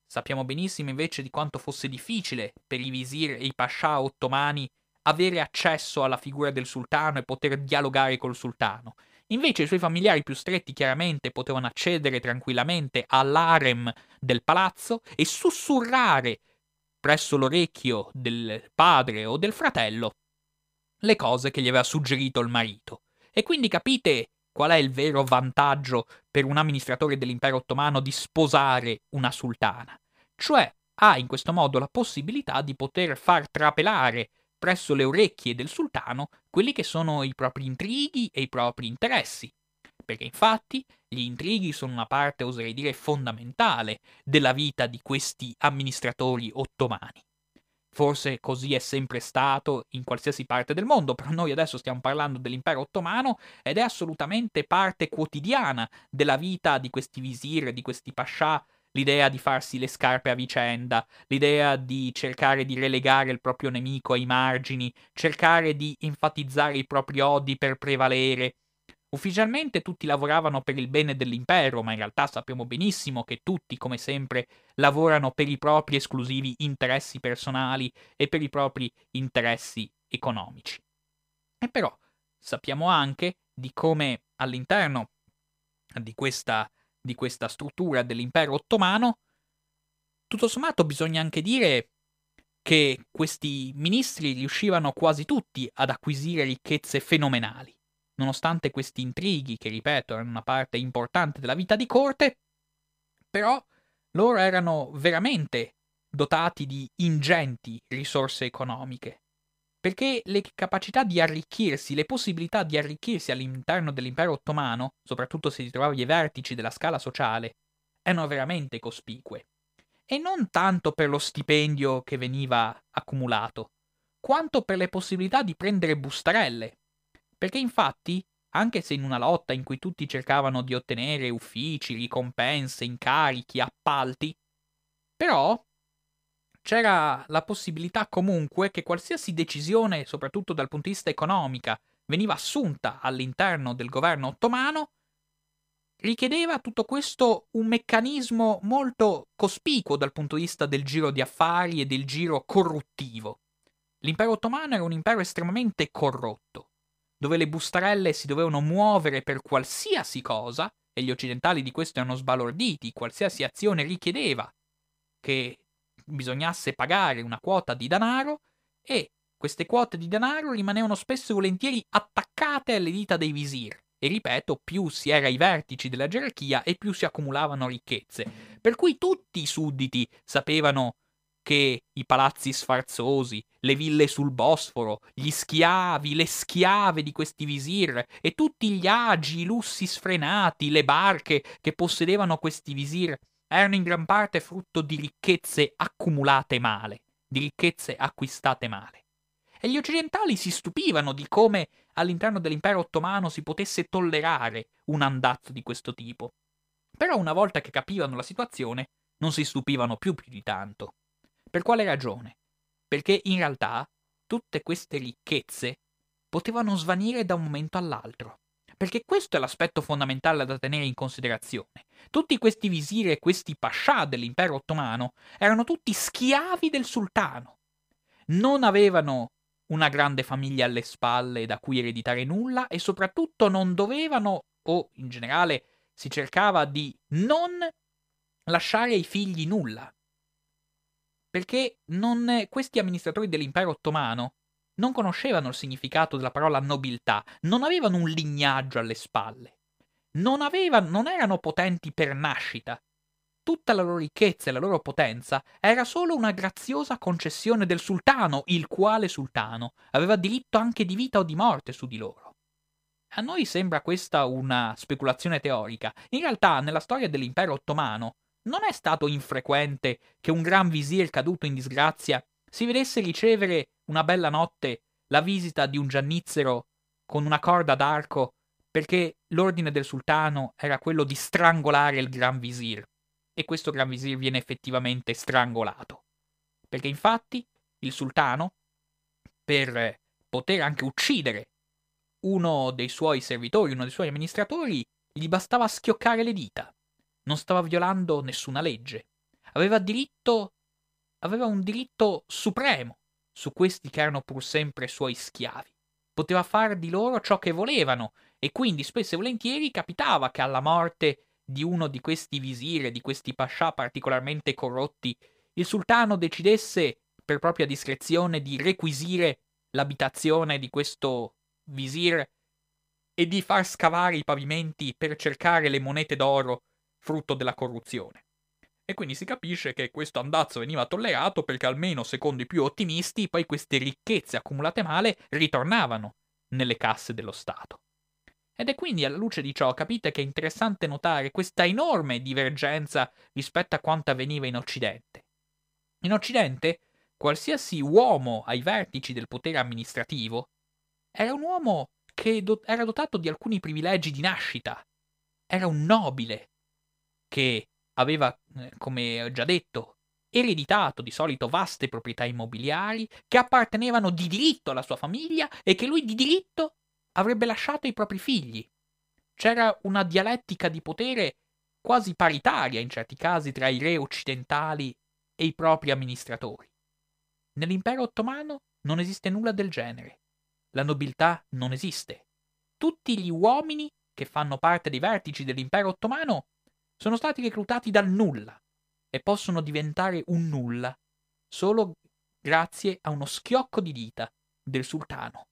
Sappiamo benissimo invece di quanto fosse difficile per i visir e i pascià ottomani avere accesso alla figura del sultano e poter dialogare col sultano. Invece i suoi familiari più stretti chiaramente potevano accedere tranquillamente all'arem del palazzo e sussurrare presso l'orecchio del padre o del fratello le cose che gli aveva suggerito il marito. E quindi capite qual è il vero vantaggio per un amministratore dell'impero ottomano di sposare una sultana. Cioè ha in questo modo la possibilità di poter far trapelare presso le orecchie del sultano quelli che sono i propri intrighi e i propri interessi. Perché infatti gli intrighi sono una parte, oserei dire, fondamentale della vita di questi amministratori ottomani. Forse così è sempre stato in qualsiasi parte del mondo, però noi adesso stiamo parlando dell'impero ottomano ed è assolutamente parte quotidiana della vita di questi visir, di questi pascià, l'idea di farsi le scarpe a vicenda, l'idea di cercare di relegare il proprio nemico ai margini, cercare di enfatizzare i propri odi per prevalere, Ufficialmente tutti lavoravano per il bene dell'impero, ma in realtà sappiamo benissimo che tutti, come sempre, lavorano per i propri esclusivi interessi personali e per i propri interessi economici. E però sappiamo anche di come all'interno di questa, di questa struttura dell'impero ottomano, tutto sommato bisogna anche dire che questi ministri riuscivano quasi tutti ad acquisire ricchezze fenomenali nonostante questi intrighi, che ripeto erano una parte importante della vita di corte, però loro erano veramente dotati di ingenti risorse economiche, perché le capacità di arricchirsi, le possibilità di arricchirsi all'interno dell'impero ottomano, soprattutto se si trovavano ai vertici della scala sociale, erano veramente cospicue. E non tanto per lo stipendio che veniva accumulato, quanto per le possibilità di prendere bustarelle, perché infatti, anche se in una lotta in cui tutti cercavano di ottenere uffici, ricompense, incarichi, appalti, però c'era la possibilità comunque che qualsiasi decisione, soprattutto dal punto di vista economica, veniva assunta all'interno del governo ottomano, richiedeva tutto questo un meccanismo molto cospicuo dal punto di vista del giro di affari e del giro corruttivo. L'impero ottomano era un impero estremamente corrotto dove le bustarelle si dovevano muovere per qualsiasi cosa, e gli occidentali di questo erano sbalorditi, qualsiasi azione richiedeva che bisognasse pagare una quota di denaro, e queste quote di denaro rimanevano spesso e volentieri attaccate alle dita dei visir. E ripeto, più si era ai vertici della gerarchia e più si accumulavano ricchezze. Per cui tutti i sudditi sapevano che i palazzi sfarzosi, le ville sul Bosforo, gli schiavi, le schiave di questi visir e tutti gli agi, i lussi sfrenati, le barche che possedevano questi visir erano in gran parte frutto di ricchezze accumulate male, di ricchezze acquistate male. E gli occidentali si stupivano di come all'interno dell'impero ottomano si potesse tollerare un andazzo di questo tipo. Però una volta che capivano la situazione, non si stupivano più più di tanto. Per quale ragione? Perché in realtà tutte queste ricchezze potevano svanire da un momento all'altro. Perché questo è l'aspetto fondamentale da tenere in considerazione. Tutti questi visiri e questi pascià dell'impero ottomano erano tutti schiavi del sultano. Non avevano una grande famiglia alle spalle da cui ereditare nulla e soprattutto non dovevano, o in generale si cercava di non lasciare ai figli nulla perché non, questi amministratori dell'impero ottomano non conoscevano il significato della parola nobiltà, non avevano un lignaggio alle spalle, non, avevano, non erano potenti per nascita. Tutta la loro ricchezza e la loro potenza era solo una graziosa concessione del sultano, il quale sultano aveva diritto anche di vita o di morte su di loro. A noi sembra questa una speculazione teorica. In realtà, nella storia dell'impero ottomano, non è stato infrequente che un gran visir caduto in disgrazia si vedesse ricevere una bella notte la visita di un giannizzero con una corda d'arco perché l'ordine del sultano era quello di strangolare il gran visir e questo gran visir viene effettivamente strangolato perché infatti il sultano per poter anche uccidere uno dei suoi servitori, uno dei suoi amministratori, gli bastava schioccare le dita non stava violando nessuna legge. Aveva diritto, aveva un diritto supremo su questi che erano pur sempre suoi schiavi. Poteva far di loro ciò che volevano e quindi spesso e volentieri capitava che alla morte di uno di questi visire, di questi pascià particolarmente corrotti, il sultano decidesse per propria discrezione di requisire l'abitazione di questo visir e di far scavare i pavimenti per cercare le monete d'oro frutto della corruzione. E quindi si capisce che questo andazzo veniva tollerato perché almeno secondo i più ottimisti poi queste ricchezze accumulate male ritornavano nelle casse dello Stato. Ed è quindi alla luce di ciò capite che è interessante notare questa enorme divergenza rispetto a quanto avveniva in Occidente. In Occidente qualsiasi uomo ai vertici del potere amministrativo era un uomo che do- era dotato di alcuni privilegi di nascita, era un nobile, che aveva, eh, come ho già detto, ereditato di solito vaste proprietà immobiliari che appartenevano di diritto alla sua famiglia e che lui di diritto avrebbe lasciato ai propri figli. C'era una dialettica di potere quasi paritaria in certi casi tra i re occidentali e i propri amministratori. Nell'impero ottomano non esiste nulla del genere. La nobiltà non esiste. Tutti gli uomini che fanno parte dei vertici dell'impero ottomano sono stati reclutati dal nulla e possono diventare un nulla solo grazie a uno schiocco di dita del sultano.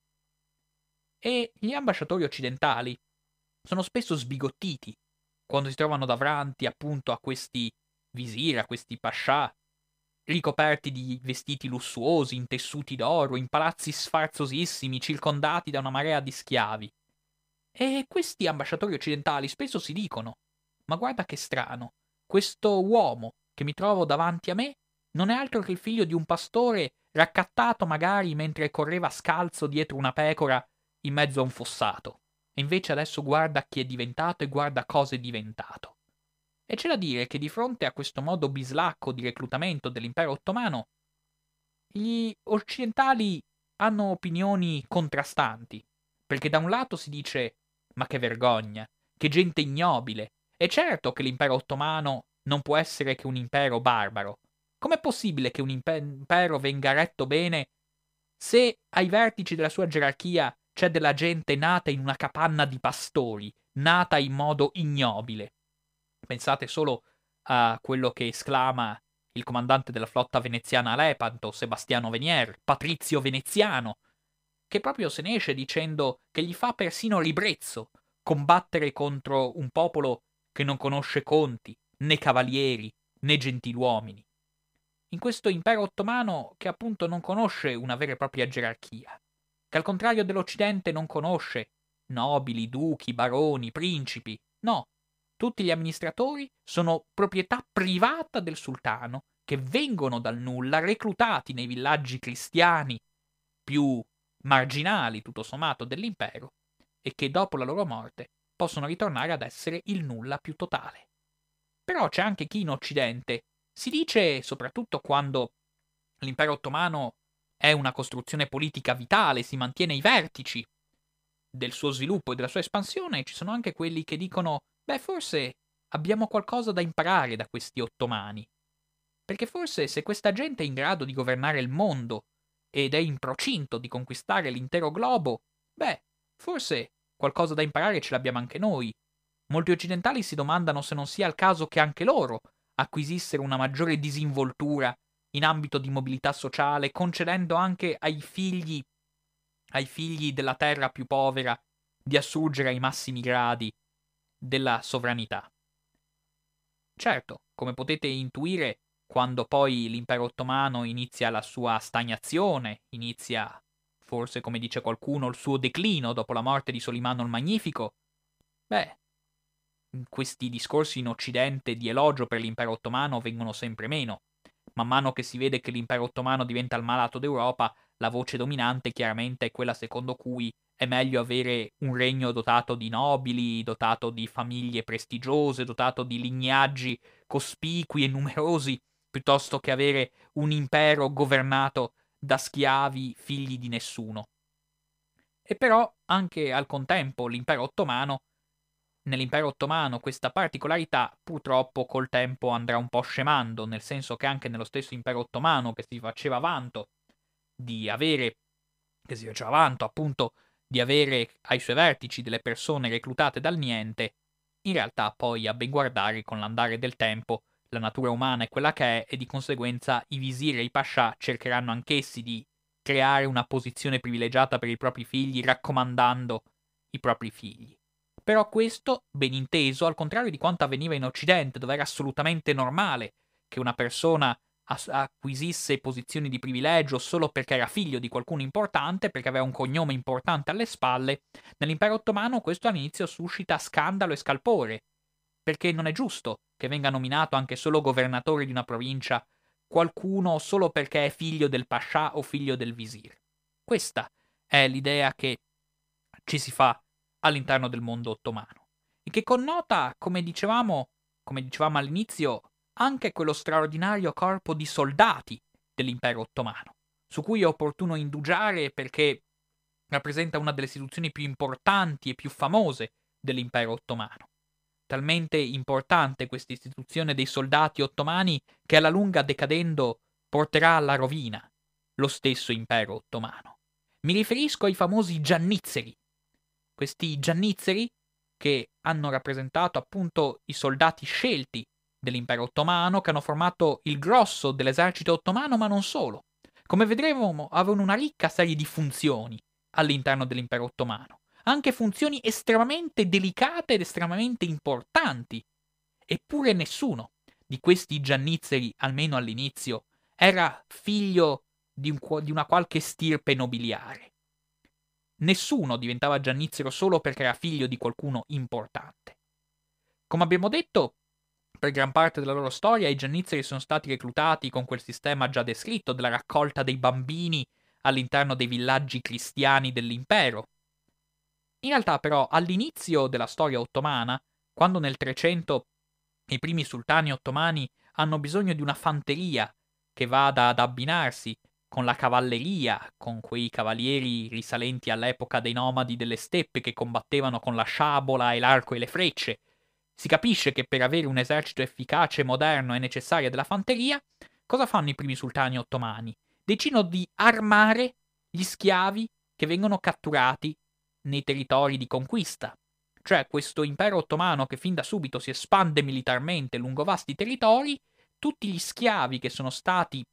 E gli ambasciatori occidentali sono spesso sbigottiti quando si trovano davanti appunto a questi visir, a questi pascià, ricoperti di vestiti lussuosi, in tessuti d'oro, in palazzi sfarzosissimi, circondati da una marea di schiavi. E questi ambasciatori occidentali spesso si dicono ma guarda che strano, questo uomo che mi trovo davanti a me non è altro che il figlio di un pastore raccattato magari mentre correva scalzo dietro una pecora in mezzo a un fossato. E invece adesso guarda chi è diventato e guarda cosa è diventato. E c'è da dire che di fronte a questo modo bislacco di reclutamento dell'impero ottomano, gli occidentali hanno opinioni contrastanti, perché da un lato si dice ma che vergogna, che gente ignobile, è certo che l'impero ottomano non può essere che un impero barbaro. Com'è possibile che un impero venga retto bene se ai vertici della sua gerarchia c'è della gente nata in una capanna di pastori, nata in modo ignobile? Pensate solo a quello che esclama il comandante della flotta veneziana a Lepanto, Sebastiano Venier, patrizio veneziano, che proprio se ne esce dicendo che gli fa persino ribrezzo combattere contro un popolo che non conosce conti, né cavalieri, né gentiluomini. In questo impero ottomano che appunto non conosce una vera e propria gerarchia, che al contrario dell'Occidente non conosce nobili, duchi, baroni, principi, no, tutti gli amministratori sono proprietà privata del sultano, che vengono dal nulla, reclutati nei villaggi cristiani più marginali, tutto sommato, dell'impero, e che dopo la loro morte possono ritornare ad essere il nulla più totale. Però c'è anche chi in Occidente si dice, soprattutto quando l'impero ottomano è una costruzione politica vitale, si mantiene ai vertici del suo sviluppo e della sua espansione, ci sono anche quelli che dicono, beh forse abbiamo qualcosa da imparare da questi ottomani. Perché forse se questa gente è in grado di governare il mondo ed è in procinto di conquistare l'intero globo, beh, forse Qualcosa da imparare ce l'abbiamo anche noi. Molti occidentali si domandano se non sia il caso che anche loro acquisissero una maggiore disinvoltura in ambito di mobilità sociale, concedendo anche ai figli, ai figli della terra più povera di assurgere ai massimi gradi della sovranità. Certo, come potete intuire, quando poi l'impero ottomano inizia la sua stagnazione, inizia forse come dice qualcuno il suo declino dopo la morte di Solimano il Magnifico? Beh, questi discorsi in Occidente di elogio per l'impero ottomano vengono sempre meno. Man mano che si vede che l'impero ottomano diventa il malato d'Europa, la voce dominante chiaramente è quella secondo cui è meglio avere un regno dotato di nobili, dotato di famiglie prestigiose, dotato di lignaggi cospicui e numerosi, piuttosto che avere un impero governato da schiavi, figli di nessuno. E però anche al contempo l'impero ottomano, nell'impero ottomano questa particolarità purtroppo col tempo andrà un po' scemando, nel senso che anche nello stesso impero ottomano che si faceva vanto di avere, che si faceva vanto appunto di avere ai suoi vertici delle persone reclutate dal niente, in realtà poi a ben guardare con l'andare del tempo la natura umana è quella che è e di conseguenza i visiri e i pascià cercheranno anch'essi di creare una posizione privilegiata per i propri figli raccomandando i propri figli. Però questo, ben inteso, al contrario di quanto avveniva in Occidente, dove era assolutamente normale che una persona acquisisse posizioni di privilegio solo perché era figlio di qualcuno importante, perché aveva un cognome importante alle spalle, nell'impero ottomano questo all'inizio suscita scandalo e scalpore, perché non è giusto che venga nominato anche solo governatore di una provincia qualcuno solo perché è figlio del pascià o figlio del visir. Questa è l'idea che ci si fa all'interno del mondo ottomano e che connota, come dicevamo, come dicevamo all'inizio, anche quello straordinario corpo di soldati dell'impero ottomano, su cui è opportuno indugiare perché rappresenta una delle istituzioni più importanti e più famose dell'impero ottomano talmente importante questa istituzione dei soldati ottomani che alla lunga decadendo porterà alla rovina lo stesso impero ottomano. Mi riferisco ai famosi giannizzeri. Questi giannizzeri che hanno rappresentato appunto i soldati scelti dell'impero ottomano, che hanno formato il grosso dell'esercito ottomano, ma non solo. Come vedremo, avevano una ricca serie di funzioni all'interno dell'impero ottomano anche funzioni estremamente delicate ed estremamente importanti. Eppure nessuno di questi giannizzeri, almeno all'inizio, era figlio di, un, di una qualche stirpe nobiliare. Nessuno diventava giannizzero solo perché era figlio di qualcuno importante. Come abbiamo detto, per gran parte della loro storia i giannizzeri sono stati reclutati con quel sistema già descritto della raccolta dei bambini all'interno dei villaggi cristiani dell'impero, in realtà però all'inizio della storia ottomana, quando nel 300 i primi sultani ottomani hanno bisogno di una fanteria che vada ad abbinarsi con la cavalleria, con quei cavalieri risalenti all'epoca dei nomadi delle steppe che combattevano con la sciabola e l'arco e le frecce. Si capisce che per avere un esercito efficace e moderno è necessaria della fanteria. Cosa fanno i primi sultani ottomani? Decidono di armare gli schiavi che vengono catturati nei territori di conquista. Cioè questo impero ottomano che fin da subito si espande militarmente lungo vasti territori, tutti gli schiavi che sono stati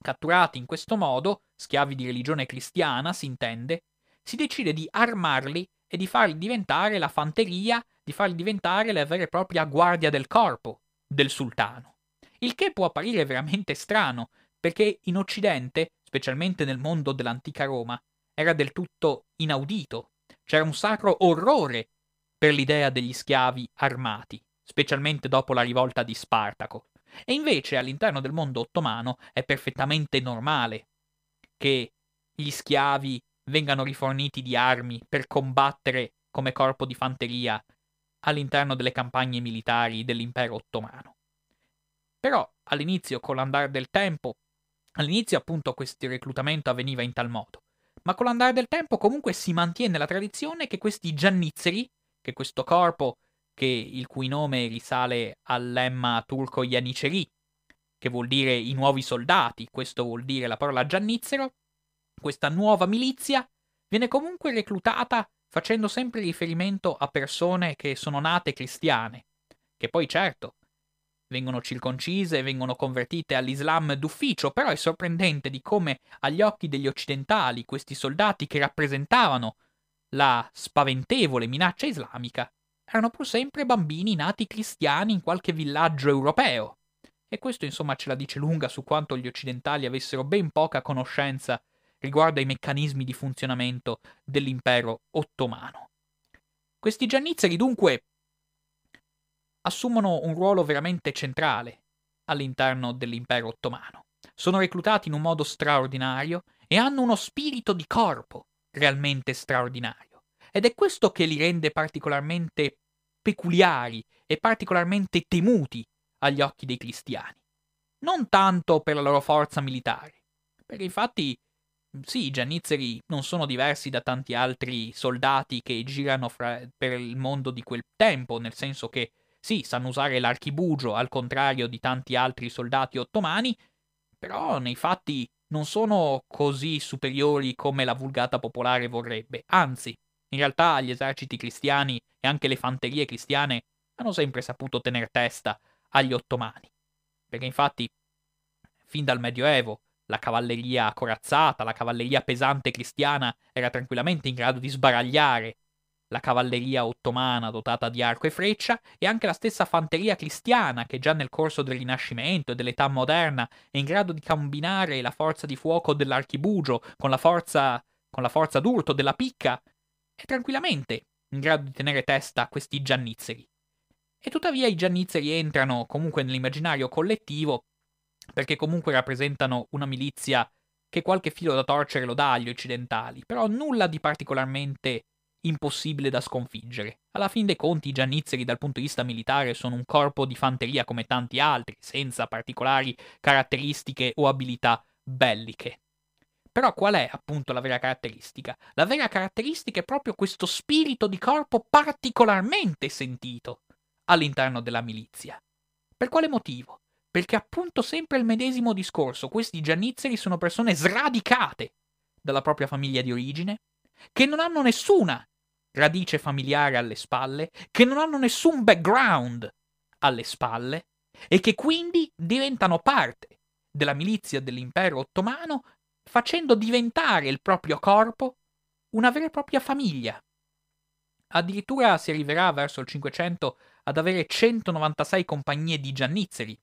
catturati in questo modo, schiavi di religione cristiana si intende, si decide di armarli e di farli diventare la fanteria, di farli diventare la vera e propria guardia del corpo del sultano. Il che può apparire veramente strano, perché in Occidente, specialmente nel mondo dell'antica Roma, era del tutto inaudito c'era un sacro orrore per l'idea degli schiavi armati, specialmente dopo la rivolta di Spartaco. E invece all'interno del mondo ottomano è perfettamente normale che gli schiavi vengano riforniti di armi per combattere come corpo di fanteria all'interno delle campagne militari dell'impero ottomano. Però all'inizio, con l'andare del tempo, all'inizio appunto questo reclutamento avveniva in tal modo ma con l'andare del tempo comunque si mantiene la tradizione che questi giannizzeri, che questo corpo che il cui nome risale al lemma turco Janiceri, che vuol dire i nuovi soldati, questo vuol dire la parola giannizzero, questa nuova milizia viene comunque reclutata facendo sempre riferimento a persone che sono nate cristiane, che poi certo vengono circoncise, vengono convertite all'Islam d'ufficio, però è sorprendente di come agli occhi degli occidentali questi soldati che rappresentavano la spaventevole minaccia islamica erano pur sempre bambini nati cristiani in qualche villaggio europeo. E questo insomma ce la dice lunga su quanto gli occidentali avessero ben poca conoscenza riguardo ai meccanismi di funzionamento dell'impero ottomano. Questi giannizzeri dunque assumono un ruolo veramente centrale all'interno dell'impero ottomano. Sono reclutati in un modo straordinario e hanno uno spirito di corpo realmente straordinario. Ed è questo che li rende particolarmente peculiari e particolarmente temuti agli occhi dei cristiani. Non tanto per la loro forza militare, perché infatti sì, i giannizzeri non sono diversi da tanti altri soldati che girano fra... per il mondo di quel tempo, nel senso che sì, sanno usare l'archibugio, al contrario di tanti altri soldati ottomani, però nei fatti non sono così superiori come la vulgata popolare vorrebbe. Anzi, in realtà gli eserciti cristiani e anche le fanterie cristiane hanno sempre saputo tenere testa agli ottomani. Perché infatti, fin dal Medioevo, la cavalleria corazzata, la cavalleria pesante cristiana era tranquillamente in grado di sbaragliare la cavalleria ottomana dotata di arco e freccia e anche la stessa fanteria cristiana che già nel corso del Rinascimento e dell'età moderna è in grado di combinare la forza di fuoco dell'archibugio con la forza, con la forza d'urto della picca, è tranquillamente in grado di tenere testa a questi giannizzeri. E tuttavia i giannizzeri entrano comunque nell'immaginario collettivo perché comunque rappresentano una milizia che qualche filo da torcere lo dà agli occidentali, però nulla di particolarmente impossibile da sconfiggere. Alla fin dei conti i giannizzeri dal punto di vista militare sono un corpo di fanteria come tanti altri, senza particolari caratteristiche o abilità belliche. Però qual è appunto la vera caratteristica? La vera caratteristica è proprio questo spirito di corpo particolarmente sentito all'interno della milizia. Per quale motivo? Perché appunto sempre il medesimo discorso, questi giannizzeri sono persone sradicate dalla propria famiglia di origine, che non hanno nessuna radice familiare alle spalle, che non hanno nessun background alle spalle e che quindi diventano parte della milizia dell'impero ottomano facendo diventare il proprio corpo una vera e propria famiglia. Addirittura si arriverà verso il 500 ad avere 196 compagnie di giannizzeri.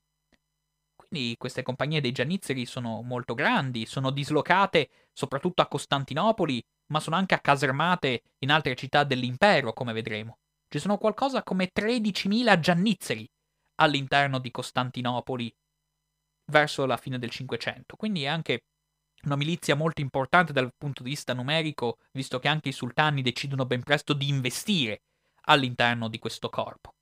Quindi queste compagnie dei giannizzeri sono molto grandi, sono dislocate soprattutto a Costantinopoli ma sono anche accasermate in altre città dell'impero, come vedremo. Ci sono qualcosa come 13.000 giannizzeri all'interno di Costantinopoli verso la fine del Cinquecento, quindi è anche una milizia molto importante dal punto di vista numerico, visto che anche i sultani decidono ben presto di investire all'interno di questo corpo.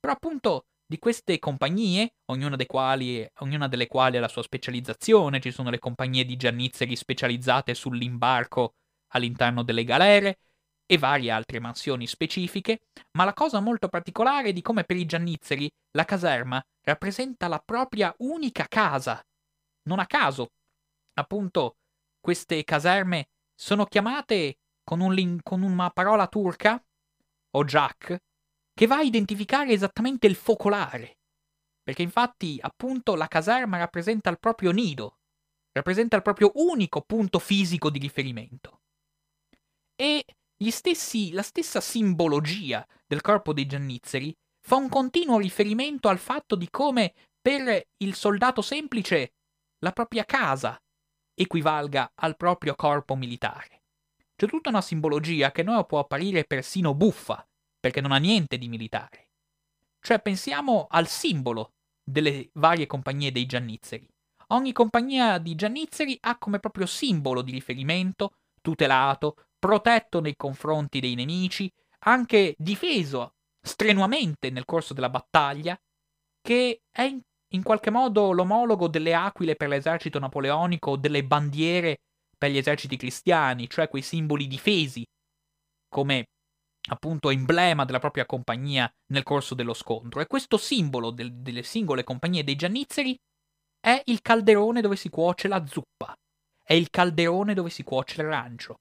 Però appunto di queste compagnie, ognuna, quali, ognuna, delle quali ha la sua specializzazione, ci sono le compagnie di giannizzeri specializzate sull'imbarco all'interno delle galere e varie altre mansioni specifiche, ma la cosa molto particolare è di come per i giannizzeri la caserma rappresenta la propria unica casa. Non a caso, appunto, queste caserme sono chiamate con, un lin- con una parola turca, o Jack, che va a identificare esattamente il focolare. Perché infatti, appunto, la caserma rappresenta il proprio nido, rappresenta il proprio unico punto fisico di riferimento e stessi, la stessa simbologia del corpo dei Giannizzeri fa un continuo riferimento al fatto di come per il soldato semplice la propria casa equivalga al proprio corpo militare. C'è tutta una simbologia che noi può apparire persino buffa, perché non ha niente di militare. Cioè pensiamo al simbolo delle varie compagnie dei Giannizzeri. Ogni compagnia di Giannizzeri ha come proprio simbolo di riferimento, tutelato, protetto nei confronti dei nemici, anche difeso strenuamente nel corso della battaglia, che è in, qualche modo l'omologo delle aquile per l'esercito napoleonico o delle bandiere per gli eserciti cristiani, cioè quei simboli difesi come appunto emblema della propria compagnia nel corso dello scontro. E questo simbolo del, delle singole compagnie dei giannizzeri è il calderone dove si cuoce la zuppa, è il calderone dove si cuoce l'arancio.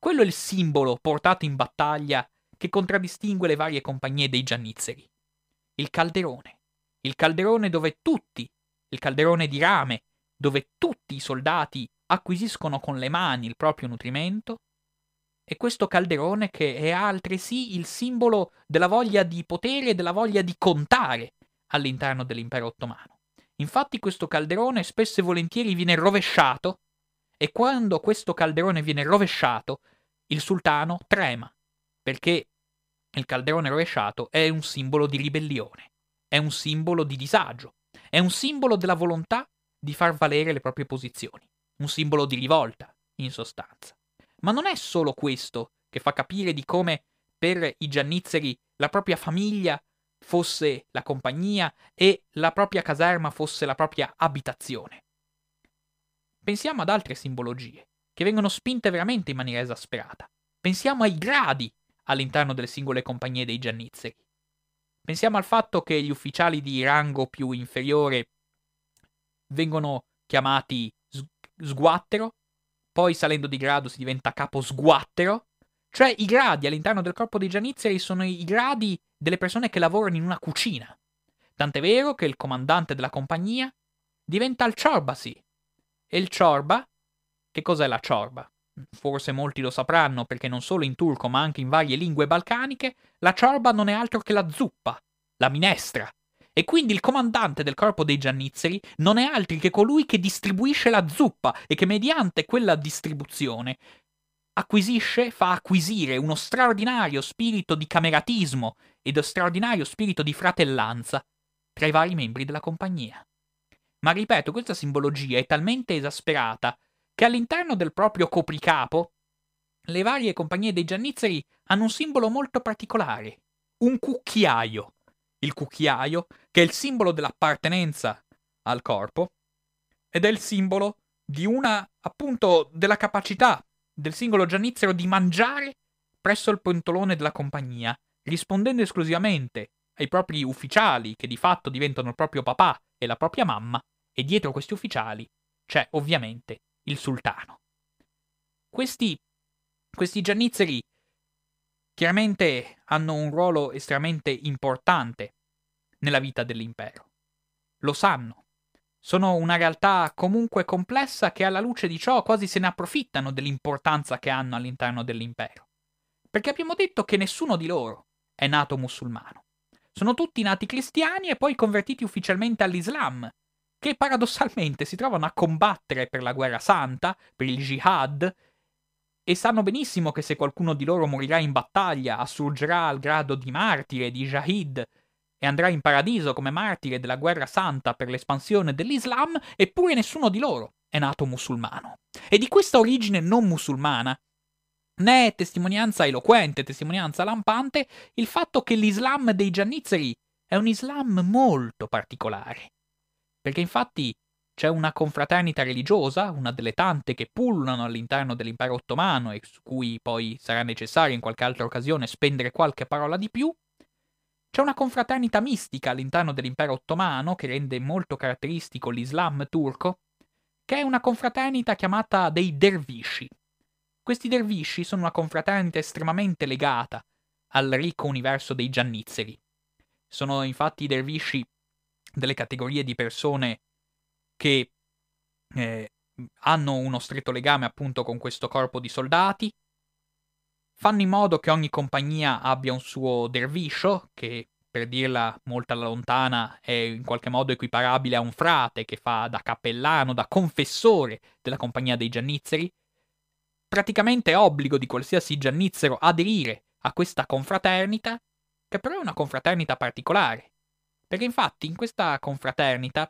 Quello è il simbolo portato in battaglia che contraddistingue le varie compagnie dei giannizzeri. Il calderone. Il calderone dove tutti, il calderone di rame, dove tutti i soldati acquisiscono con le mani il proprio nutrimento, e questo calderone che è altresì il simbolo della voglia di potere e della voglia di contare all'interno dell'impero ottomano. Infatti questo calderone spesso e volentieri viene rovesciato e quando questo calderone viene rovesciato, il sultano trema, perché il calderone rovesciato è un simbolo di ribellione, è un simbolo di disagio, è un simbolo della volontà di far valere le proprie posizioni, un simbolo di rivolta, in sostanza. Ma non è solo questo che fa capire di come per i giannizzeri la propria famiglia fosse la compagnia e la propria caserma fosse la propria abitazione. Pensiamo ad altre simbologie, che vengono spinte veramente in maniera esasperata. Pensiamo ai gradi all'interno delle singole compagnie dei giannizzeri. Pensiamo al fatto che gli ufficiali di rango più inferiore vengono chiamati sguattero, poi salendo di grado si diventa capo sguattero, cioè i gradi all'interno del corpo dei giannizzeri sono i gradi delle persone che lavorano in una cucina. Tant'è vero che il comandante della compagnia diventa al ciarbasi, e il ciorba? Che cos'è la ciorba? Forse molti lo sapranno perché non solo in turco ma anche in varie lingue balcaniche, la ciorba non è altro che la zuppa, la minestra. E quindi il comandante del corpo dei giannizzeri non è altro che colui che distribuisce la zuppa e che mediante quella distribuzione acquisisce, fa acquisire uno straordinario spirito di cameratismo ed uno straordinario spirito di fratellanza tra i vari membri della compagnia. Ma ripeto, questa simbologia è talmente esasperata che all'interno del proprio copricapo le varie compagnie dei giannizzeri hanno un simbolo molto particolare, un cucchiaio. Il cucchiaio, che è il simbolo dell'appartenenza al corpo, ed è il simbolo di una, appunto, della capacità del singolo giannizzero di mangiare presso il pentolone della compagnia, rispondendo esclusivamente ai propri ufficiali, che di fatto diventano il proprio papà, e la propria mamma, e dietro questi ufficiali c'è ovviamente il sultano. Questi, questi giannizzeri chiaramente hanno un ruolo estremamente importante nella vita dell'impero. Lo sanno. Sono una realtà comunque complessa che alla luce di ciò quasi se ne approfittano dell'importanza che hanno all'interno dell'impero. Perché abbiamo detto che nessuno di loro è nato musulmano. Sono tutti nati cristiani e poi convertiti ufficialmente all'Islam, che paradossalmente si trovano a combattere per la guerra santa, per il jihad, e sanno benissimo che se qualcuno di loro morirà in battaglia, assurgerà al grado di martire, di jihad, e andrà in paradiso come martire della guerra santa per l'espansione dell'Islam, eppure nessuno di loro è nato musulmano. E di questa origine non musulmana ne è testimonianza eloquente, testimonianza lampante il fatto che l'Islam dei Giannizzeri è un Islam molto particolare. Perché infatti c'è una confraternita religiosa, una delle tante che pullulano all'interno dell'impero ottomano e su cui poi sarà necessario in qualche altra occasione spendere qualche parola di più. C'è una confraternita mistica all'interno dell'impero ottomano che rende molto caratteristico l'Islam turco, che è una confraternita chiamata dei dervisci. Questi dervisci sono una confraternita estremamente legata al ricco universo dei giannizzeri. Sono infatti i dervisci delle categorie di persone che eh, hanno uno stretto legame appunto con questo corpo di soldati, fanno in modo che ogni compagnia abbia un suo derviscio, che per dirla molto alla lontana è in qualche modo equiparabile a un frate che fa da cappellano, da confessore della compagnia dei giannizzeri, praticamente obbligo di qualsiasi giannizzero aderire a questa confraternita, che però è una confraternita particolare, perché infatti in questa confraternita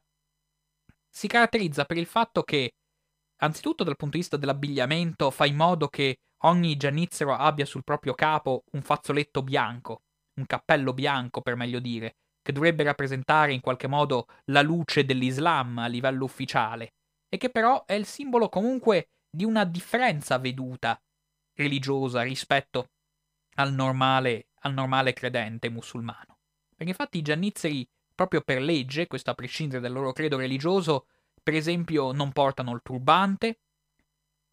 si caratterizza per il fatto che, anzitutto dal punto di vista dell'abbigliamento, fa in modo che ogni giannizzero abbia sul proprio capo un fazzoletto bianco, un cappello bianco per meglio dire, che dovrebbe rappresentare in qualche modo la luce dell'Islam a livello ufficiale, e che però è il simbolo comunque di una differenza veduta religiosa rispetto al normale, al normale credente musulmano. Perché infatti i giannizzeri, proprio per legge, questo a prescindere dal loro credo religioso, per esempio non portano il turbante,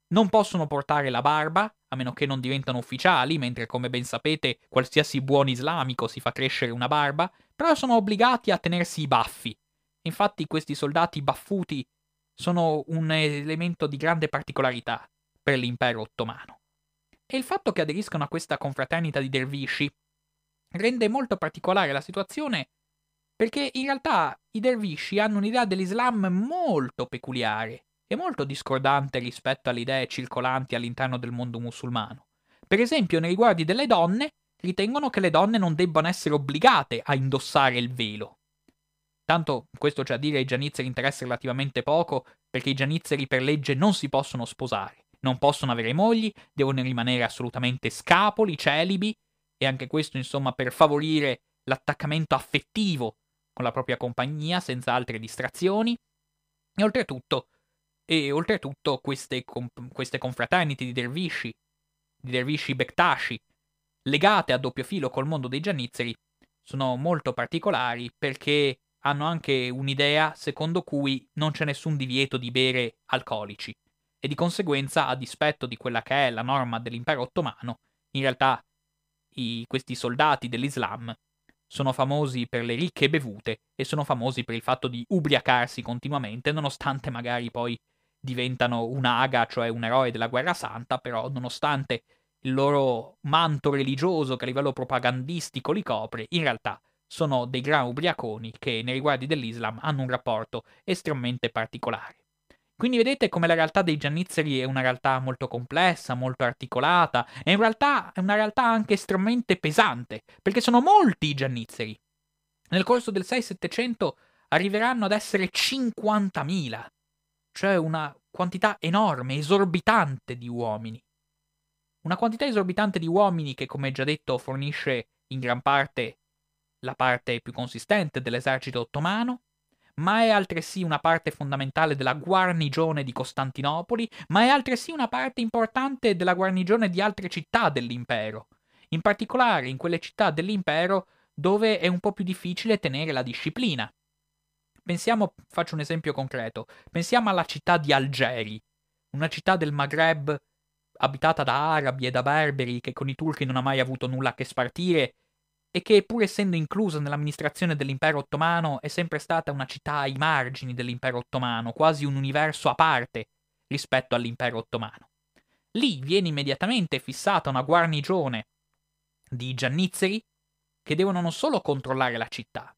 non possono portare la barba, a meno che non diventano ufficiali, mentre come ben sapete qualsiasi buon islamico si fa crescere una barba, però sono obbligati a tenersi i baffi. Infatti questi soldati baffuti sono un elemento di grande particolarità per l'impero ottomano. E il fatto che aderiscono a questa confraternita di dervisci rende molto particolare la situazione perché in realtà i dervisci hanno un'idea dell'Islam molto peculiare e molto discordante rispetto alle idee circolanti all'interno del mondo musulmano. Per esempio, nei riguardi delle donne, ritengono che le donne non debbano essere obbligate a indossare il velo, Tanto questo c'è a dire ai giannizzeri interessa relativamente poco, perché i giannizzeri per legge non si possono sposare, non possono avere mogli, devono rimanere assolutamente scapoli, celibi, e anche questo insomma per favorire l'attaccamento affettivo con la propria compagnia senza altre distrazioni. E oltretutto, e oltretutto queste, comp- queste confraterniti di dervisci, di dervisci bektashi, legate a doppio filo col mondo dei giannizzeri, sono molto particolari perché hanno anche un'idea secondo cui non c'è nessun divieto di bere alcolici e di conseguenza, a dispetto di quella che è la norma dell'impero ottomano, in realtà i, questi soldati dell'Islam sono famosi per le ricche bevute e sono famosi per il fatto di ubriacarsi continuamente, nonostante magari poi diventano aga, cioè un eroe della guerra santa, però nonostante il loro manto religioso che a livello propagandistico li copre, in realtà sono dei gran ubriaconi che nei riguardi dell'Islam hanno un rapporto estremamente particolare. Quindi vedete come la realtà dei giannizzeri è una realtà molto complessa, molto articolata, e in realtà è una realtà anche estremamente pesante, perché sono molti i giannizzeri. Nel corso del 6-700 arriveranno ad essere 50.000, cioè una quantità enorme, esorbitante di uomini. Una quantità esorbitante di uomini che, come già detto, fornisce in gran parte la parte più consistente dell'esercito ottomano, ma è altresì una parte fondamentale della guarnigione di Costantinopoli, ma è altresì una parte importante della guarnigione di altre città dell'impero, in particolare in quelle città dell'impero dove è un po' più difficile tenere la disciplina. Pensiamo, faccio un esempio concreto, pensiamo alla città di Algeri, una città del Maghreb abitata da arabi e da berberi che con i turchi non ha mai avuto nulla a che spartire e che pur essendo inclusa nell'amministrazione dell'impero ottomano è sempre stata una città ai margini dell'impero ottomano, quasi un universo a parte rispetto all'impero ottomano. Lì viene immediatamente fissata una guarnigione di giannizzeri che devono non solo controllare la città,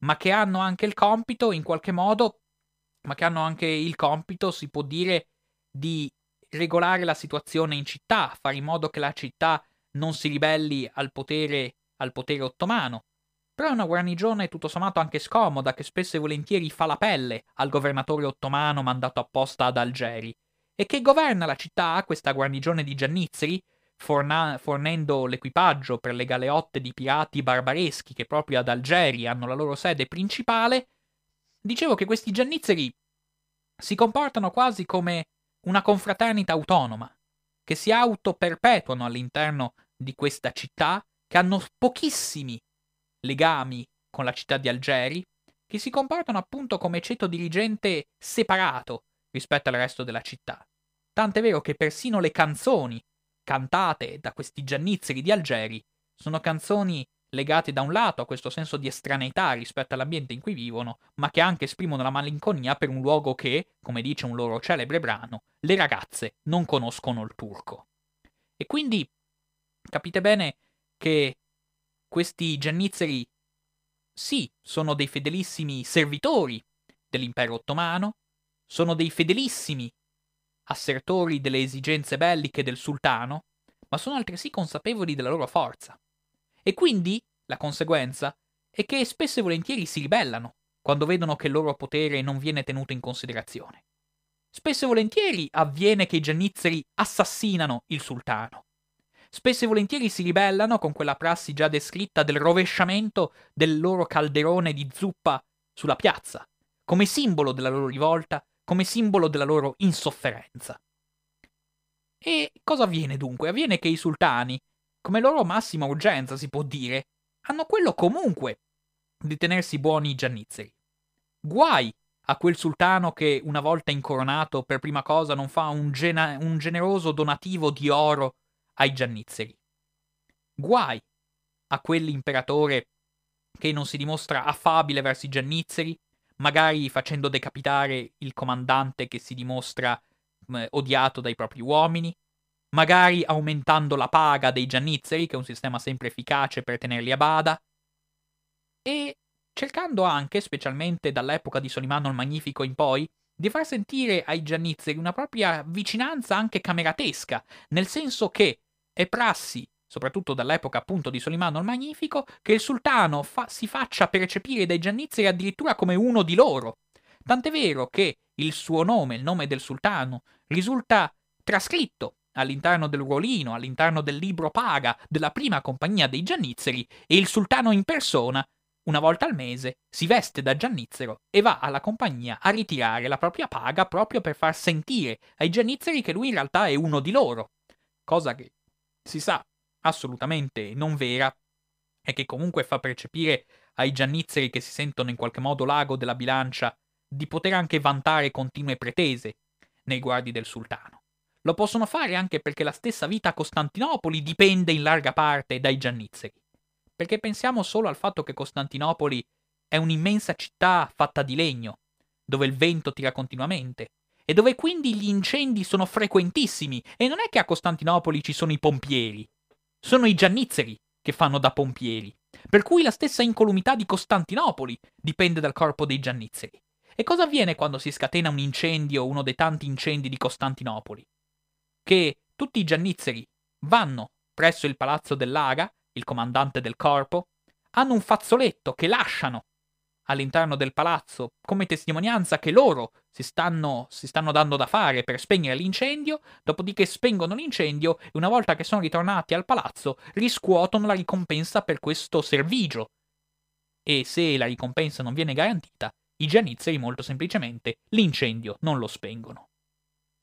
ma che hanno anche il compito, in qualche modo, ma che hanno anche il compito, si può dire, di regolare la situazione in città, fare in modo che la città non si ribelli al potere al potere ottomano, però è una guarnigione tutto sommato anche scomoda che spesso e volentieri fa la pelle al governatore ottomano mandato apposta ad Algeri e che governa la città, questa guarnigione di giannizzeri, forna- fornendo l'equipaggio per le galeotte di pirati barbareschi che proprio ad Algeri hanno la loro sede principale. Dicevo che questi giannizzeri si comportano quasi come una confraternita autonoma, che si autoperpetuano all'interno di questa città che hanno pochissimi legami con la città di Algeri, che si comportano appunto come ceto dirigente separato rispetto al resto della città. Tant'è vero che persino le canzoni cantate da questi giannizzeri di Algeri sono canzoni legate da un lato a questo senso di estraneità rispetto all'ambiente in cui vivono, ma che anche esprimono la malinconia per un luogo che, come dice un loro celebre brano, le ragazze non conoscono il turco. E quindi capite bene che questi giannizzeri, sì, sono dei fedelissimi servitori dell'impero ottomano, sono dei fedelissimi assertori delle esigenze belliche del sultano, ma sono altresì consapevoli della loro forza. E quindi la conseguenza è che spesso e volentieri si ribellano quando vedono che il loro potere non viene tenuto in considerazione. Spesso e volentieri avviene che i giannizzeri assassinano il sultano, spesso e volentieri si ribellano con quella prassi già descritta del rovesciamento del loro calderone di zuppa sulla piazza, come simbolo della loro rivolta, come simbolo della loro insofferenza. E cosa avviene dunque? Avviene che i sultani, come loro massima urgenza si può dire, hanno quello comunque di tenersi buoni i giannizzeri. Guai a quel sultano che, una volta incoronato, per prima cosa non fa un, gena- un generoso donativo di oro ai giannizzeri. Guai a quell'imperatore che non si dimostra affabile verso i giannizzeri, magari facendo decapitare il comandante che si dimostra mh, mm, odiato dai propri uomini, magari aumentando la paga dei giannizzeri, che è un sistema sempre efficace per tenerli a bada, e cercando anche, specialmente dall'epoca di Solimano il Magnifico in poi, di far sentire ai giannizzeri una propria vicinanza anche cameratesca, nel senso che è prassi, soprattutto dall'epoca appunto di Solimano il Magnifico, che il sultano fa- si faccia percepire dai giannizzeri addirittura come uno di loro. Tant'è vero che il suo nome, il nome del sultano, risulta trascritto all'interno del ruolino, all'interno del libro paga della prima compagnia dei giannizzeri e il sultano in persona, una volta al mese, si veste da giannizzero e va alla compagnia a ritirare la propria paga proprio per far sentire ai giannizzeri che lui in realtà è uno di loro, cosa che si sa assolutamente non vera e che comunque fa percepire ai giannizzeri che si sentono in qualche modo l'ago della bilancia di poter anche vantare continue pretese nei guardi del sultano. Lo possono fare anche perché la stessa vita a Costantinopoli dipende in larga parte dai giannizzeri. Perché pensiamo solo al fatto che Costantinopoli è un'immensa città fatta di legno, dove il vento tira continuamente, e dove quindi gli incendi sono frequentissimi e non è che a Costantinopoli ci sono i pompieri, sono i giannizzeri che fanno da pompieri, per cui la stessa incolumità di Costantinopoli dipende dal corpo dei giannizzeri. E cosa avviene quando si scatena un incendio, uno dei tanti incendi di Costantinopoli? Che tutti i giannizzeri vanno presso il palazzo dell'Aga, il comandante del corpo, hanno un fazzoletto che lasciano all'interno del palazzo come testimonianza che loro si stanno, si stanno, dando da fare per spegnere l'incendio, dopodiché spengono l'incendio e una volta che sono ritornati al palazzo riscuotono la ricompensa per questo servigio. E se la ricompensa non viene garantita, i giannizzeri molto semplicemente l'incendio non lo spengono.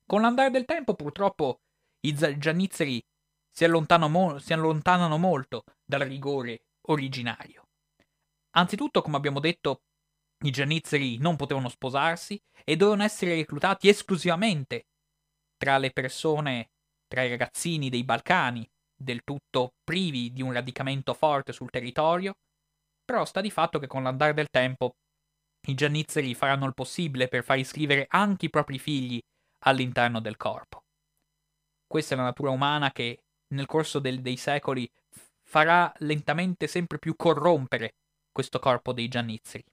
Con l'andare del tempo purtroppo i giannizzeri si allontanano, mo- si allontanano molto dal rigore originario Anzitutto, come abbiamo detto, i giannizzeri non potevano sposarsi e dovevano essere reclutati esclusivamente tra le persone, tra i ragazzini dei Balcani, del tutto privi di un radicamento forte sul territorio, però sta di fatto che con l'andare del tempo i giannizzeri faranno il possibile per far iscrivere anche i propri figli all'interno del corpo. Questa è la natura umana che nel corso del, dei secoli farà lentamente sempre più corrompere questo corpo dei giannizzeri,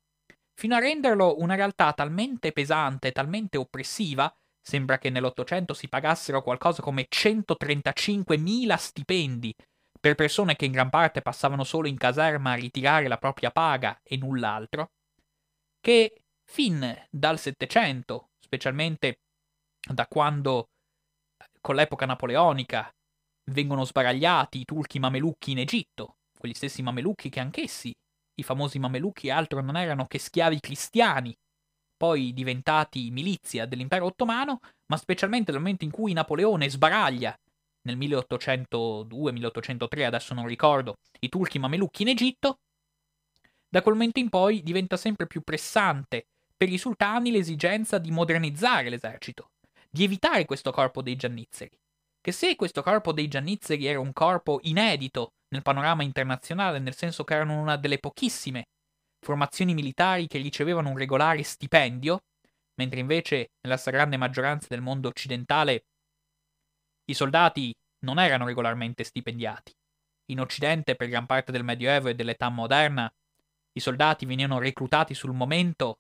fino a renderlo una realtà talmente pesante, talmente oppressiva, sembra che nell'Ottocento si pagassero qualcosa come 135.000 stipendi per persone che in gran parte passavano solo in caserma a ritirare la propria paga e null'altro, che fin dal Settecento, specialmente da quando con l'epoca napoleonica vengono sbaragliati i turchi mamelucchi in Egitto, quegli stessi mamelucchi che anch'essi i famosi mamelucchi altro non erano che schiavi cristiani, poi diventati milizia dell'impero ottomano, ma specialmente nel momento in cui Napoleone sbaraglia nel 1802-1803, adesso non ricordo, i turchi mamelucchi in Egitto, da quel momento in poi diventa sempre più pressante per i sultani l'esigenza di modernizzare l'esercito, di evitare questo corpo dei giannizzeri, che se questo corpo dei giannizzeri era un corpo inedito nel panorama internazionale, nel senso che erano una delle pochissime formazioni militari che ricevevano un regolare stipendio, mentre invece nella stragrande maggioranza del mondo occidentale i soldati non erano regolarmente stipendiati. In Occidente, per gran parte del Medioevo e dell'età moderna, i soldati venivano reclutati sul momento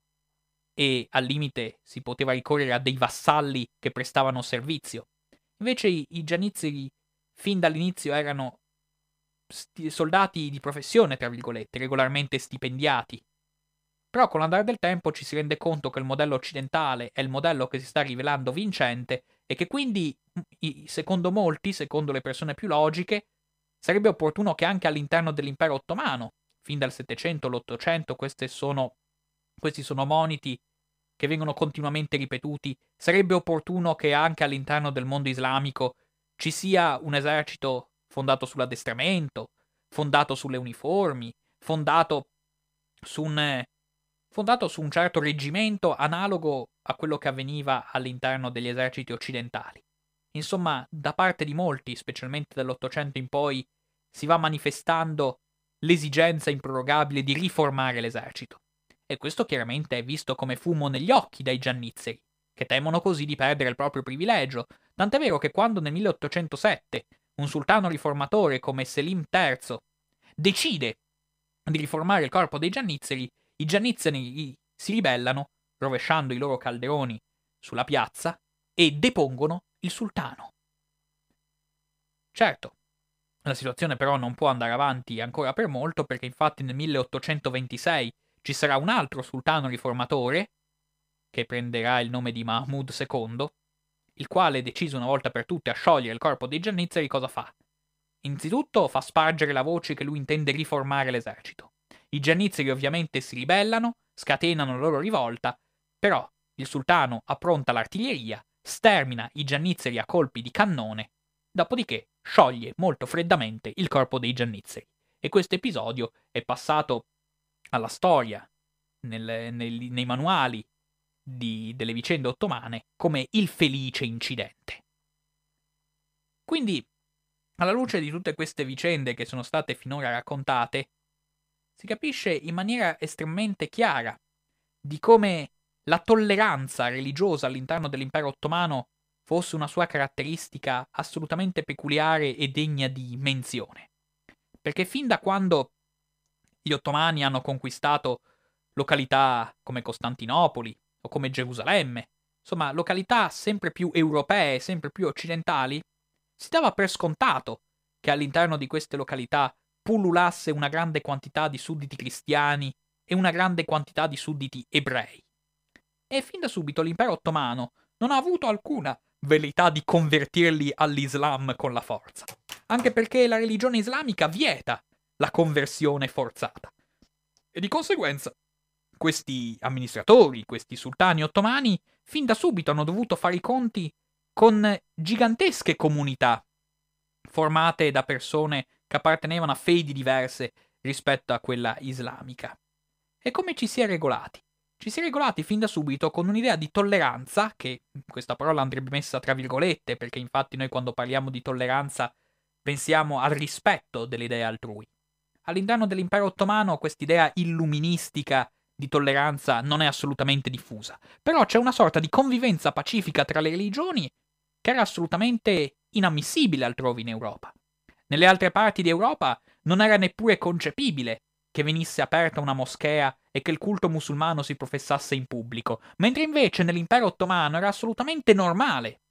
e al limite si poteva ricorrere a dei vassalli che prestavano servizio. Invece i, i gianizzeri fin dall'inizio erano sti- soldati di professione, tra virgolette, regolarmente stipendiati. Però con l'andare del tempo ci si rende conto che il modello occidentale è il modello che si sta rivelando vincente e che quindi, mm, secondo molti, secondo le persone più logiche, sarebbe opportuno che anche all'interno dell'impero ottomano, fin dal Settecento all'Ottocento, questi sono moniti che vengono continuamente ripetuti, sarebbe opportuno che anche all'interno del mondo islamico ci sia un esercito fondato sull'addestramento, fondato sulle uniformi, fondato su un, fondato su un certo reggimento analogo a quello che avveniva all'interno degli eserciti occidentali. Insomma, da parte di molti, specialmente dall'Ottocento in poi, si va manifestando l'esigenza improrogabile di riformare l'esercito. E questo chiaramente è visto come fumo negli occhi dai giannizzeri, che temono così di perdere il proprio privilegio, tant'è vero che quando nel 1807 un sultano riformatore come Selim III decide di riformare il corpo dei giannizzeri, i giannizzeri si ribellano, rovesciando i loro calderoni sulla piazza e depongono il sultano. Certo, la situazione però non può andare avanti ancora per molto perché infatti nel 1826 ci sarà un altro sultano riformatore, che prenderà il nome di Mahmud II, il quale, deciso una volta per tutte a sciogliere il corpo dei giannizzeri, cosa fa? Innanzitutto fa spargere la voce che lui intende riformare l'esercito. I giannizzeri ovviamente si ribellano, scatenano la loro rivolta, però il sultano appronta l'artiglieria, stermina i giannizzeri a colpi di cannone, dopodiché scioglie molto freddamente il corpo dei giannizzeri. E questo episodio è passato alla storia, nel, nel, nei manuali di, delle vicende ottomane come il felice incidente. Quindi, alla luce di tutte queste vicende che sono state finora raccontate, si capisce in maniera estremamente chiara di come la tolleranza religiosa all'interno dell'impero ottomano fosse una sua caratteristica assolutamente peculiare e degna di menzione. Perché fin da quando gli ottomani hanno conquistato località come Costantinopoli, o come Gerusalemme, insomma località sempre più europee, sempre più occidentali, si dava per scontato che all'interno di queste località pullulasse una grande quantità di sudditi cristiani e una grande quantità di sudditi ebrei. E fin da subito l'impero ottomano non ha avuto alcuna velità di convertirli all'Islam con la forza, anche perché la religione islamica vieta la conversione forzata. E di conseguenza questi amministratori, questi sultani ottomani, fin da subito hanno dovuto fare i conti con gigantesche comunità, formate da persone che appartenevano a fedi diverse rispetto a quella islamica. E come ci si è regolati? Ci si è regolati fin da subito con un'idea di tolleranza, che questa parola andrebbe messa tra virgolette, perché infatti noi quando parliamo di tolleranza pensiamo al rispetto delle idee altrui. All'interno dell'impero ottomano quest'idea illuministica di tolleranza non è assolutamente diffusa, però c'è una sorta di convivenza pacifica tra le religioni che era assolutamente inammissibile altrove in Europa. Nelle altre parti d'Europa non era neppure concepibile che venisse aperta una moschea e che il culto musulmano si professasse in pubblico, mentre invece nell'impero ottomano era assolutamente normale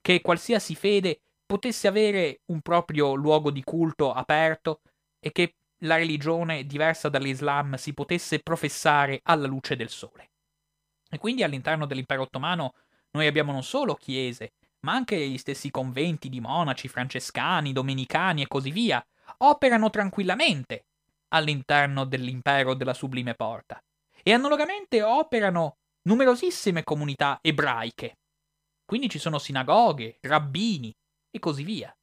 che qualsiasi fede potesse avere un proprio luogo di culto aperto e che la religione diversa dall'Islam si potesse professare alla luce del sole. E quindi all'interno dell'impero ottomano noi abbiamo non solo chiese, ma anche gli stessi conventi di monaci francescani, domenicani e così via, operano tranquillamente all'interno dell'impero della sublime porta. E analogamente operano numerosissime comunità ebraiche. Quindi ci sono sinagoghe, rabbini e così via.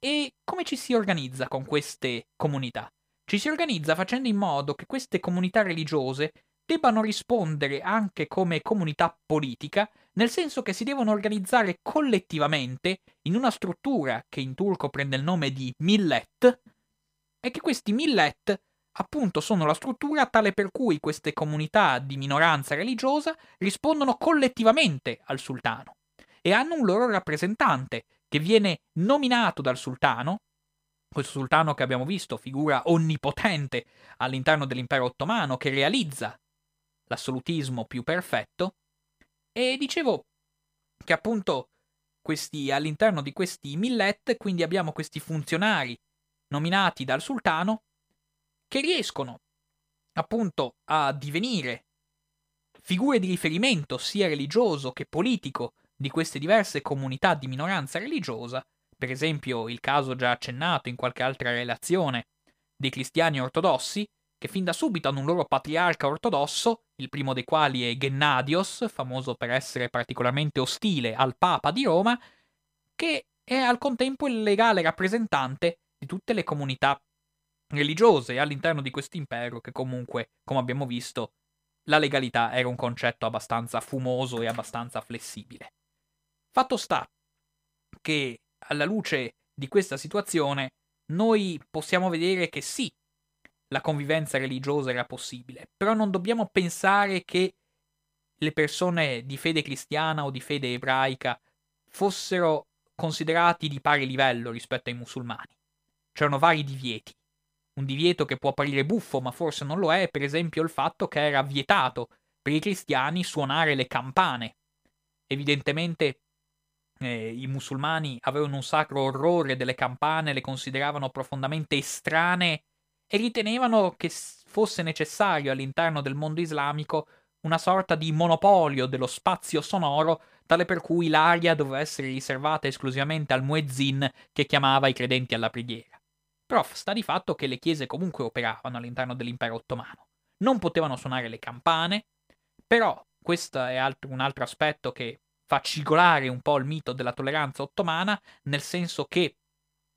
E come ci si organizza con queste comunità? Ci si organizza facendo in modo che queste comunità religiose debbano rispondere anche come comunità politica, nel senso che si devono organizzare collettivamente in una struttura che in turco prende il nome di millet, e che questi millet appunto sono la struttura tale per cui queste comunità di minoranza religiosa rispondono collettivamente al sultano e hanno un loro rappresentante che viene nominato dal sultano, questo sultano che abbiamo visto, figura onnipotente all'interno dell'impero ottomano, che realizza l'assolutismo più perfetto, e dicevo che appunto questi, all'interno di questi millet, quindi abbiamo questi funzionari nominati dal sultano, che riescono appunto a divenire figure di riferimento sia religioso che politico di queste diverse comunità di minoranza religiosa, per esempio il caso già accennato in qualche altra relazione dei cristiani ortodossi, che fin da subito hanno un loro patriarca ortodosso, il primo dei quali è Gennadios, famoso per essere particolarmente ostile al Papa di Roma, che è al contempo il legale rappresentante di tutte le comunità religiose all'interno di questo impero che comunque, come abbiamo visto, la legalità era un concetto abbastanza fumoso e abbastanza flessibile. Fatto sta che alla luce di questa situazione noi possiamo vedere che sì, la convivenza religiosa era possibile, però non dobbiamo pensare che le persone di fede cristiana o di fede ebraica fossero considerati di pari livello rispetto ai musulmani. C'erano vari divieti. Un divieto che può apparire buffo, ma forse non lo è, per esempio il fatto che era vietato per i cristiani suonare le campane. Evidentemente eh, i musulmani avevano un sacro orrore delle campane, le consideravano profondamente estranee e ritenevano che fosse necessario all'interno del mondo islamico una sorta di monopolio dello spazio sonoro, tale per cui l'aria doveva essere riservata esclusivamente al muezzin che chiamava i credenti alla preghiera. Però sta di fatto che le chiese comunque operavano all'interno dell'impero ottomano. Non potevano suonare le campane, però questo è alt- un altro aspetto che fa cigolare un po' il mito della tolleranza ottomana, nel senso che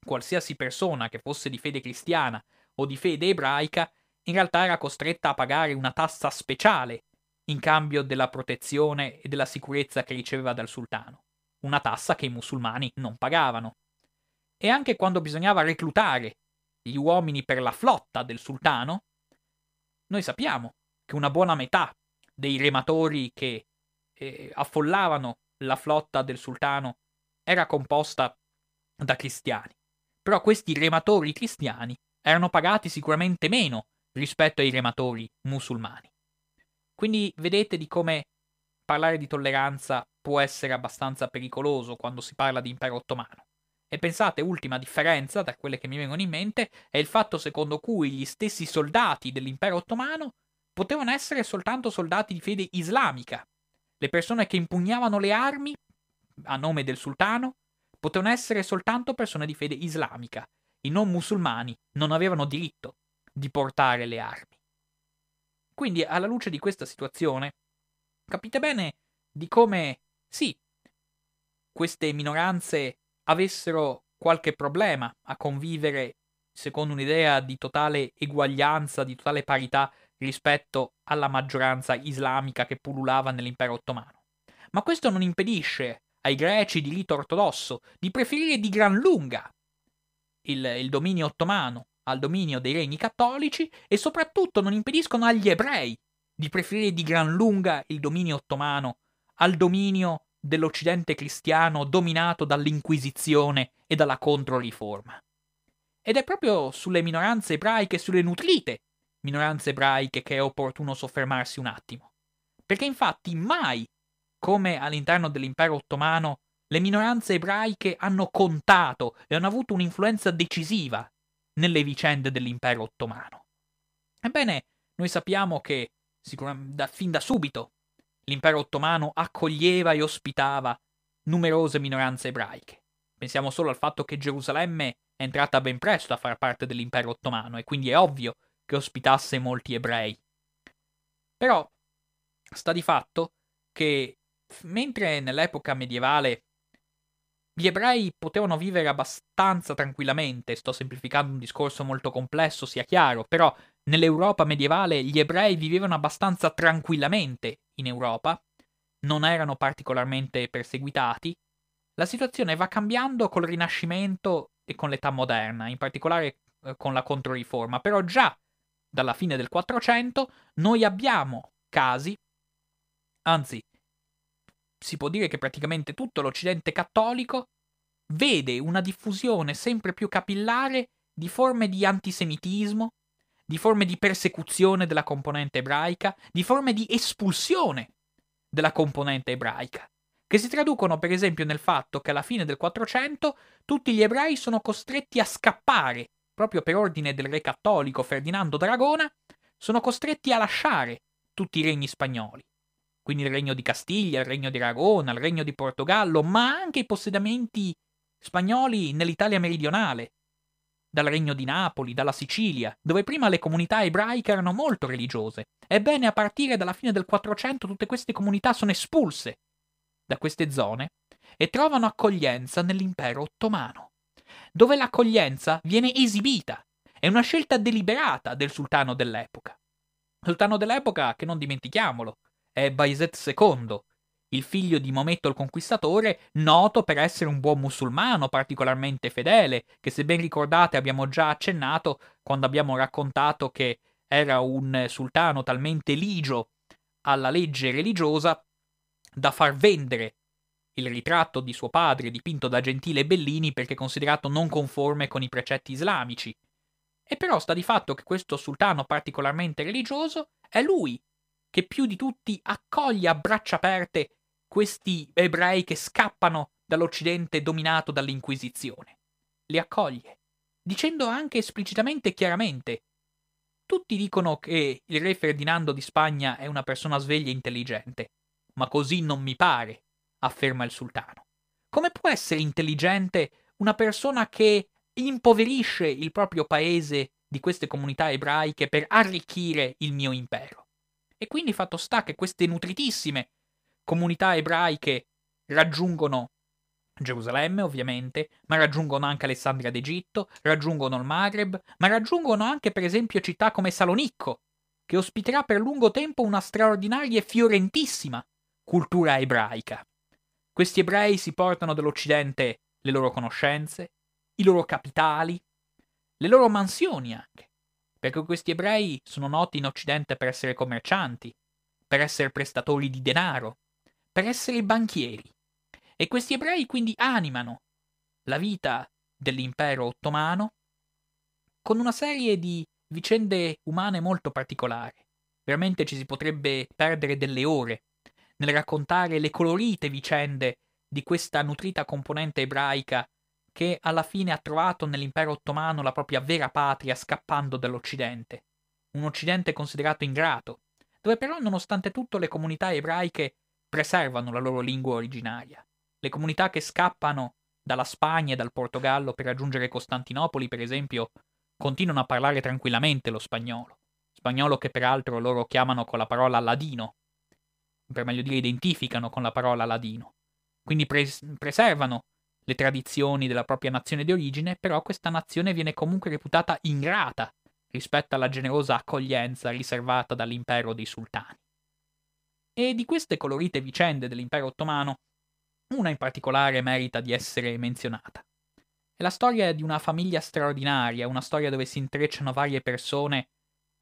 qualsiasi persona che fosse di fede cristiana o di fede ebraica in realtà era costretta a pagare una tassa speciale in cambio della protezione e della sicurezza che riceveva dal sultano, una tassa che i musulmani non pagavano. E anche quando bisognava reclutare gli uomini per la flotta del sultano, noi sappiamo che una buona metà dei rematori che eh, affollavano la flotta del sultano era composta da cristiani, però questi rematori cristiani erano pagati sicuramente meno rispetto ai rematori musulmani. Quindi vedete di come parlare di tolleranza può essere abbastanza pericoloso quando si parla di impero ottomano. E pensate, ultima differenza da quelle che mi vengono in mente è il fatto secondo cui gli stessi soldati dell'impero ottomano potevano essere soltanto soldati di fede islamica, le persone che impugnavano le armi a nome del sultano potevano essere soltanto persone di fede islamica. I non musulmani non avevano diritto di portare le armi. Quindi, alla luce di questa situazione, capite bene di come, sì, queste minoranze avessero qualche problema a convivere secondo un'idea di totale eguaglianza, di totale parità rispetto alla maggioranza islamica che pullulava nell'impero ottomano. Ma questo non impedisce ai greci di rito ortodosso di preferire di gran lunga il, il dominio ottomano al dominio dei regni cattolici e soprattutto non impediscono agli ebrei di preferire di gran lunga il dominio ottomano al dominio dell'Occidente cristiano dominato dall'Inquisizione e dalla Controriforma. Ed è proprio sulle minoranze ebraiche sulle nutrite minoranze ebraiche che è opportuno soffermarsi un attimo. Perché infatti mai, come all'interno dell'impero ottomano, le minoranze ebraiche hanno contato e hanno avuto un'influenza decisiva nelle vicende dell'impero ottomano. Ebbene, noi sappiamo che da, fin da subito l'impero ottomano accoglieva e ospitava numerose minoranze ebraiche. Pensiamo solo al fatto che Gerusalemme è entrata ben presto a far parte dell'impero ottomano e quindi è ovvio che ospitasse molti ebrei. Però sta di fatto che mentre nell'epoca medievale gli ebrei potevano vivere abbastanza tranquillamente, sto semplificando un discorso molto complesso, sia chiaro, però nell'Europa medievale gli ebrei vivevano abbastanza tranquillamente in Europa, non erano particolarmente perseguitati, la situazione va cambiando col Rinascimento e con l'età moderna, in particolare eh, con la Controriforma, però già dalla fine del 400, noi abbiamo casi, anzi si può dire che praticamente tutto l'Occidente cattolico vede una diffusione sempre più capillare di forme di antisemitismo, di forme di persecuzione della componente ebraica, di forme di espulsione della componente ebraica, che si traducono per esempio nel fatto che alla fine del 400 tutti gli ebrei sono costretti a scappare proprio per ordine del re cattolico Ferdinando d'Aragona, sono costretti a lasciare tutti i regni spagnoli, quindi il regno di Castiglia, il regno di Aragona, il regno di Portogallo, ma anche i possedimenti spagnoli nell'Italia meridionale, dal regno di Napoli, dalla Sicilia, dove prima le comunità ebraiche erano molto religiose. Ebbene, a partire dalla fine del 400 tutte queste comunità sono espulse da queste zone e trovano accoglienza nell'impero ottomano dove l'accoglienza viene esibita. È una scelta deliberata del sultano dell'epoca. Sultano dell'epoca che non dimentichiamolo, è Baiset II, il figlio di Maometto il Conquistatore, noto per essere un buon musulmano particolarmente fedele, che se ben ricordate abbiamo già accennato quando abbiamo raccontato che era un sultano talmente ligio alla legge religiosa da far vendere il ritratto di suo padre dipinto da Gentile Bellini perché considerato non conforme con i precetti islamici. E però sta di fatto che questo sultano particolarmente religioso è lui che più di tutti accoglie a braccia aperte questi ebrei che scappano dall'Occidente dominato dall'Inquisizione. Li accoglie, dicendo anche esplicitamente e chiaramente tutti dicono che il re Ferdinando di Spagna è una persona sveglia e intelligente, ma così non mi pare afferma il sultano. Come può essere intelligente una persona che impoverisce il proprio paese di queste comunità ebraiche per arricchire il mio impero? E quindi fatto sta che queste nutritissime comunità ebraiche raggiungono Gerusalemme ovviamente, ma raggiungono anche Alessandria d'Egitto, raggiungono il Maghreb, ma raggiungono anche per esempio città come Salonicco, che ospiterà per lungo tempo una straordinaria e fiorentissima cultura ebraica. Questi ebrei si portano dall'Occidente le loro conoscenze, i loro capitali, le loro mansioni anche, perché questi ebrei sono noti in Occidente per essere commercianti, per essere prestatori di denaro, per essere banchieri. E questi ebrei quindi animano la vita dell'impero ottomano con una serie di vicende umane molto particolari. Veramente ci si potrebbe perdere delle ore nel raccontare le colorite vicende di questa nutrita componente ebraica che alla fine ha trovato nell'impero ottomano la propria vera patria scappando dall'Occidente, un Occidente considerato ingrato, dove però nonostante tutto le comunità ebraiche preservano la loro lingua originaria. Le comunità che scappano dalla Spagna e dal Portogallo per raggiungere Costantinopoli, per esempio, continuano a parlare tranquillamente lo spagnolo, spagnolo che peraltro loro chiamano con la parola ladino, per meglio dire identificano con la parola ladino. Quindi pres- preservano le tradizioni della propria nazione di origine, però questa nazione viene comunque reputata ingrata rispetto alla generosa accoglienza riservata dall'impero dei sultani. E di queste colorite vicende dell'impero ottomano, una in particolare merita di essere menzionata. È la storia di una famiglia straordinaria, una storia dove si intrecciano varie persone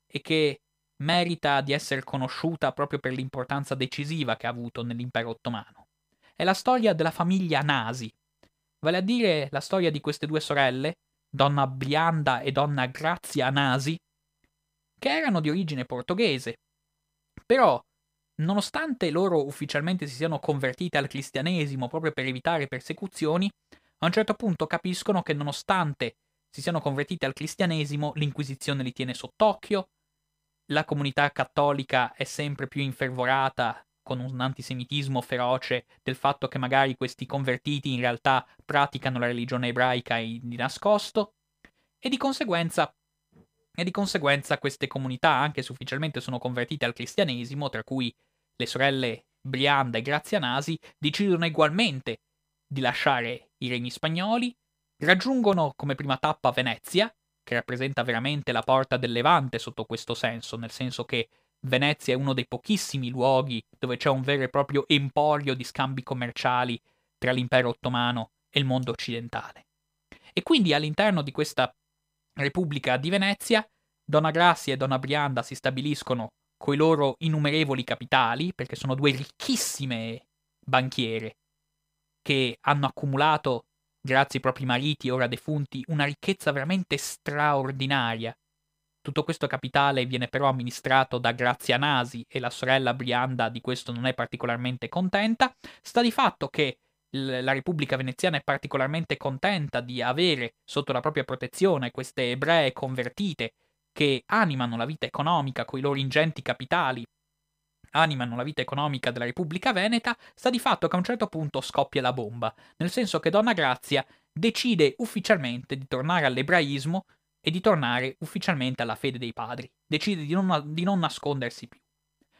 e che merita di essere conosciuta proprio per l'importanza decisiva che ha avuto nell'impero ottomano. È la storia della famiglia Nasi, vale a dire la storia di queste due sorelle, donna Brianda e donna Grazia Nasi, che erano di origine portoghese. Però, nonostante loro ufficialmente si siano convertite al cristianesimo proprio per evitare persecuzioni, a un certo punto capiscono che nonostante si siano convertite al cristianesimo, l'Inquisizione li tiene sott'occhio, la comunità cattolica è sempre più infervorata con un antisemitismo feroce del fatto che magari questi convertiti in realtà praticano la religione ebraica di nascosto e di conseguenza e di conseguenza queste comunità anche se ufficialmente sono convertite al cristianesimo, tra cui le sorelle Brianda e Grazia Nasi decidono egualmente di lasciare i regni spagnoli, raggiungono come prima tappa Venezia che rappresenta veramente la porta del Levante sotto questo senso, nel senso che Venezia è uno dei pochissimi luoghi dove c'è un vero e proprio emporio di scambi commerciali tra l'impero ottomano e il mondo occidentale. E quindi all'interno di questa Repubblica di Venezia, Donna Grassi e Donna Brianda si stabiliscono coi loro innumerevoli capitali, perché sono due ricchissime banchiere che hanno accumulato grazie ai propri mariti ora defunti, una ricchezza veramente straordinaria. Tutto questo capitale viene però amministrato da Grazia Nasi e la sorella Brianda di questo non è particolarmente contenta. Sta di fatto che la Repubblica Veneziana è particolarmente contenta di avere sotto la propria protezione queste ebree convertite che animano la vita economica con i loro ingenti capitali animano la vita economica della Repubblica Veneta, sta di fatto che a un certo punto scoppia la bomba, nel senso che Donna Grazia decide ufficialmente di tornare all'ebraismo e di tornare ufficialmente alla fede dei padri, decide di non, di non nascondersi più.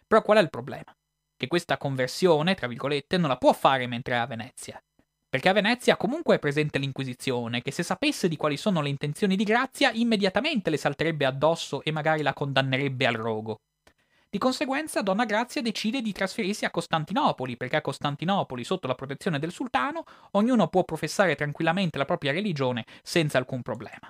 Però qual è il problema? Che questa conversione, tra virgolette, non la può fare mentre è a Venezia. Perché a Venezia comunque è presente l'Inquisizione, che se sapesse di quali sono le intenzioni di Grazia, immediatamente le salterebbe addosso e magari la condannerebbe al rogo. Di conseguenza Donna Grazia decide di trasferirsi a Costantinopoli, perché a Costantinopoli, sotto la protezione del sultano, ognuno può professare tranquillamente la propria religione senza alcun problema.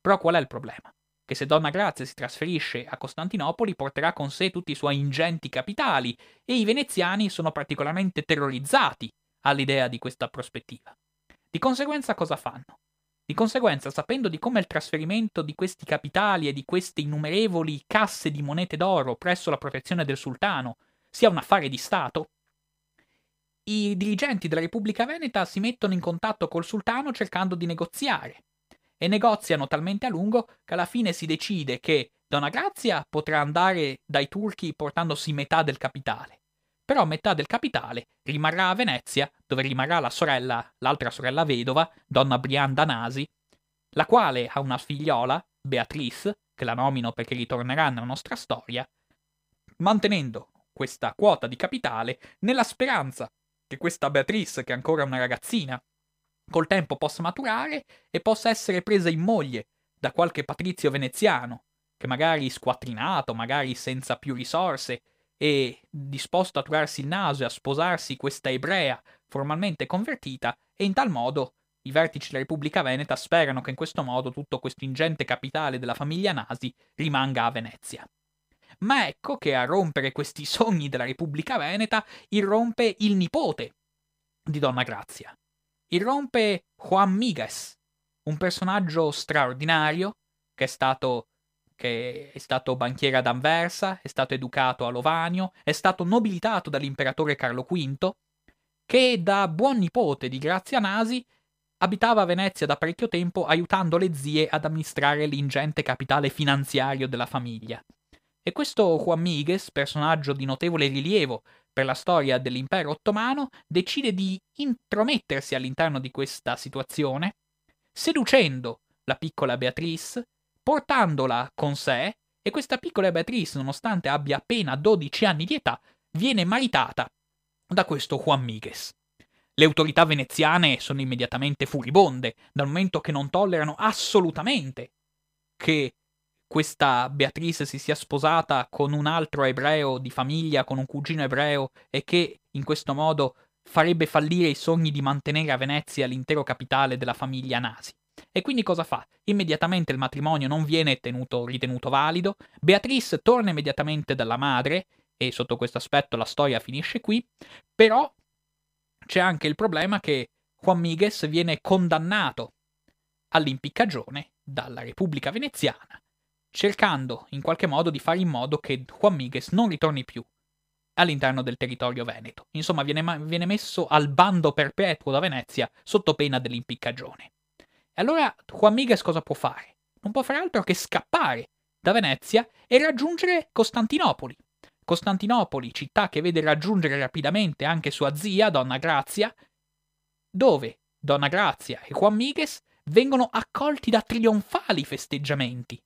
Però qual è il problema? Che se Donna Grazia si trasferisce a Costantinopoli porterà con sé tutti i suoi ingenti capitali e i veneziani sono particolarmente terrorizzati all'idea di questa prospettiva. Di conseguenza cosa fanno? Di conseguenza, sapendo di come il trasferimento di questi capitali e di queste innumerevoli casse di monete d'oro presso la protezione del sultano sia un affare di Stato, i dirigenti della Repubblica Veneta si mettono in contatto col sultano cercando di negoziare e negoziano talmente a lungo che alla fine si decide che Donna Grazia potrà andare dai turchi portandosi metà del capitale però metà del capitale rimarrà a Venezia, dove rimarrà la sorella, l'altra sorella vedova, donna Brian Nasi, la quale ha una figliola, Beatrice, che la nomino perché ritornerà nella nostra storia, mantenendo questa quota di capitale nella speranza che questa Beatrice, che è ancora una ragazzina, col tempo possa maturare e possa essere presa in moglie da qualche patrizio veneziano, che magari squattrinato, magari senza più risorse, e disposto a trovarsi il naso e a sposarsi questa ebrea formalmente convertita, e in tal modo i vertici della Repubblica Veneta sperano che in questo modo tutto questo ingente capitale della famiglia Nasi rimanga a Venezia. Ma ecco che a rompere questi sogni della Repubblica Veneta irrompe il nipote di Donna Grazia. Irrompe Juan Migues, un personaggio straordinario che è stato che è stato banchiere ad Anversa, è stato educato a Lovanio, è stato nobilitato dall'imperatore Carlo V, che da buon nipote di Grazia Nasi abitava a Venezia da parecchio tempo aiutando le zie ad amministrare l'ingente capitale finanziario della famiglia. E questo Juan Migues, personaggio di notevole rilievo per la storia dell'impero ottomano, decide di intromettersi all'interno di questa situazione, seducendo la piccola Beatrice, portandola con sé e questa piccola Beatrice, nonostante abbia appena 12 anni di età, viene maritata da questo Juan Migues. Le autorità veneziane sono immediatamente furibonde, dal momento che non tollerano assolutamente che questa Beatrice si sia sposata con un altro ebreo di famiglia, con un cugino ebreo, e che in questo modo farebbe fallire i sogni di mantenere a Venezia l'intero capitale della famiglia Nasi. E quindi cosa fa? Immediatamente il matrimonio non viene tenuto, ritenuto valido, Beatrice torna immediatamente dalla madre, e sotto questo aspetto la storia finisce qui, però c'è anche il problema che Juan Miguez viene condannato all'impiccagione dalla Repubblica Veneziana, cercando in qualche modo di fare in modo che Juan Miguez non ritorni più all'interno del territorio veneto. Insomma, viene, viene messo al bando perpetuo da Venezia sotto pena dell'impiccagione allora Juan cosa può fare? Non può fare altro che scappare da Venezia e raggiungere Costantinopoli. Costantinopoli, città che vede raggiungere rapidamente anche sua zia, Donna Grazia, dove Donna Grazia e Juan Migues vengono accolti da trionfali festeggiamenti,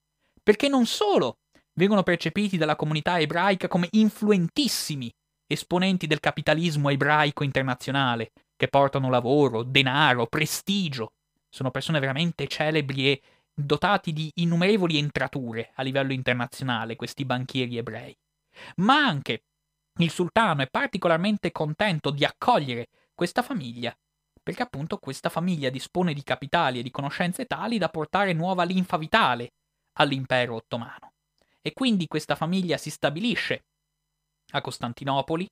perché non solo vengono percepiti dalla comunità ebraica come influentissimi esponenti del capitalismo ebraico internazionale, che portano lavoro, denaro, prestigio sono persone veramente celebri e dotati di innumerevoli entrature a livello internazionale, questi banchieri ebrei. Ma anche il sultano è particolarmente contento di accogliere questa famiglia, perché appunto questa famiglia dispone di capitali e di conoscenze tali da portare nuova linfa vitale all'impero ottomano. E quindi questa famiglia si stabilisce a Costantinopoli,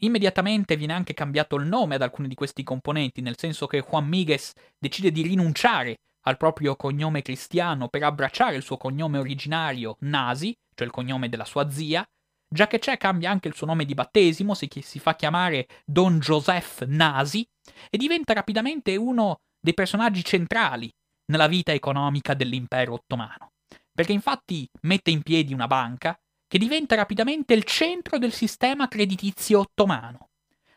Immediatamente viene anche cambiato il nome ad alcuni di questi componenti, nel senso che Juan Miguez decide di rinunciare al proprio cognome cristiano per abbracciare il suo cognome originario Nasi, cioè il cognome della sua zia, già che c'è cambia anche il suo nome di battesimo, si, si fa chiamare Don Joseph Nasi e diventa rapidamente uno dei personaggi centrali nella vita economica dell'impero ottomano, perché infatti mette in piedi una banca, che diventa rapidamente il centro del sistema creditizio ottomano.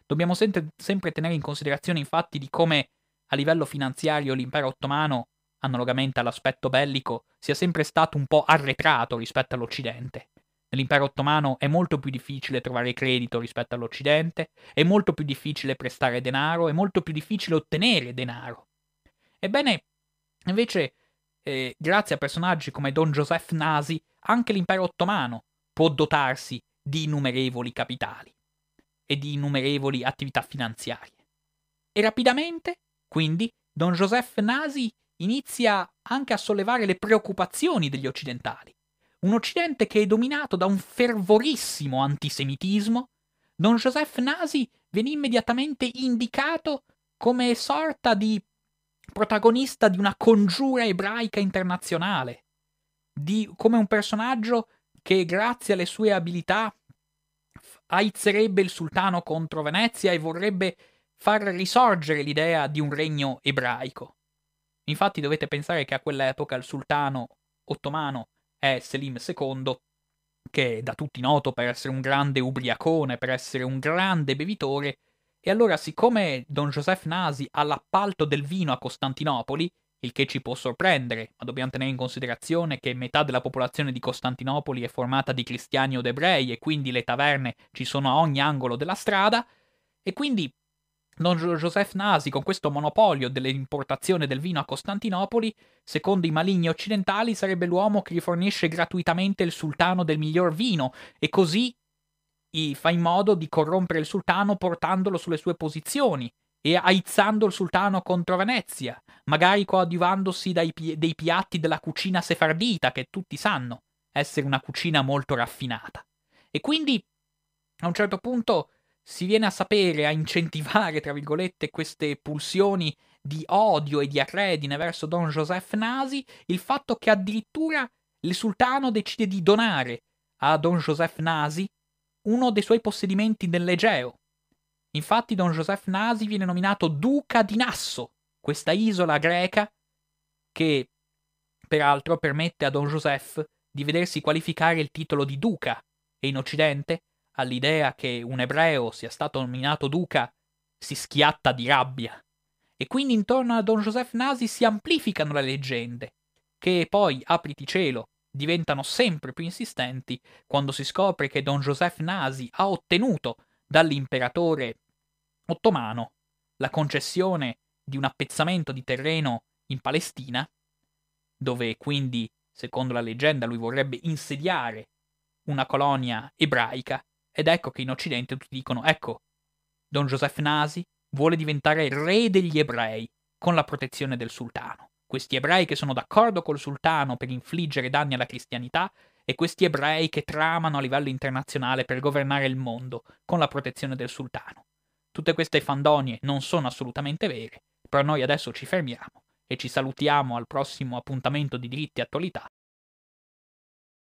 Dobbiamo sempre tenere in considerazione infatti di come a livello finanziario l'impero ottomano, analogamente all'aspetto bellico, sia sempre stato un po' arretrato rispetto all'Occidente. Nell'impero ottomano è molto più difficile trovare credito rispetto all'Occidente, è molto più difficile prestare denaro, è molto più difficile ottenere denaro. Ebbene, invece, eh, grazie a personaggi come Don Joseph Nasi, anche l'impero ottomano può dotarsi di innumerevoli capitali e di innumerevoli attività finanziarie. E rapidamente, quindi, Don Joseph Nasi inizia anche a sollevare le preoccupazioni degli occidentali. Un occidente che è dominato da un fervorissimo antisemitismo, Don Joseph Nasi viene immediatamente indicato come sorta di protagonista di una congiura ebraica internazionale, di, come un personaggio che grazie alle sue abilità aizzerebbe il sultano contro Venezia e vorrebbe far risorgere l'idea di un regno ebraico. Infatti dovete pensare che a quell'epoca il sultano ottomano è Selim II, che è da tutti noto per essere un grande ubriacone, per essere un grande bevitore, e allora siccome Don Joseph Nasi ha l'appalto del vino a Costantinopoli il che ci può sorprendere, ma dobbiamo tenere in considerazione che metà della popolazione di Costantinopoli è formata di cristiani od ebrei e quindi le taverne ci sono a ogni angolo della strada, e quindi Don Joseph Nasi, con questo monopolio dell'importazione del vino a Costantinopoli, secondo i maligni occidentali sarebbe l'uomo che gli fornisce gratuitamente il sultano del miglior vino, e così fa in modo di corrompere il sultano portandolo sulle sue posizioni, e aizzando il sultano contro Venezia, magari coadiuvandosi pie- dei piatti della cucina sefardita, che tutti sanno essere una cucina molto raffinata. E quindi, a un certo punto, si viene a sapere, a incentivare, tra virgolette, queste pulsioni di odio e di acredine verso Don Joseph Nasi, il fatto che addirittura il sultano decide di donare a Don Joseph Nasi uno dei suoi possedimenti nell'Egeo, Infatti Don Joseph Nasi viene nominato duca di Nasso, questa isola greca che peraltro permette a Don Joseph di vedersi qualificare il titolo di duca e in Occidente all'idea che un ebreo sia stato nominato duca si schiatta di rabbia. E quindi intorno a Don Joseph Nasi si amplificano le leggende, che poi, apriti cielo, diventano sempre più insistenti quando si scopre che Don Joseph Nasi ha ottenuto dall'imperatore ottomano la concessione di un appezzamento di terreno in Palestina, dove quindi, secondo la leggenda, lui vorrebbe insediare una colonia ebraica, ed ecco che in Occidente tutti dicono, ecco, Don Joseph Nasi vuole diventare re degli ebrei con la protezione del sultano. Questi ebrei che sono d'accordo col sultano per infliggere danni alla cristianità e questi ebrei che tramano a livello internazionale per governare il mondo con la protezione del sultano. Tutte queste fandonie non sono assolutamente vere, però noi adesso ci fermiamo e ci salutiamo al prossimo appuntamento di diritti e attualità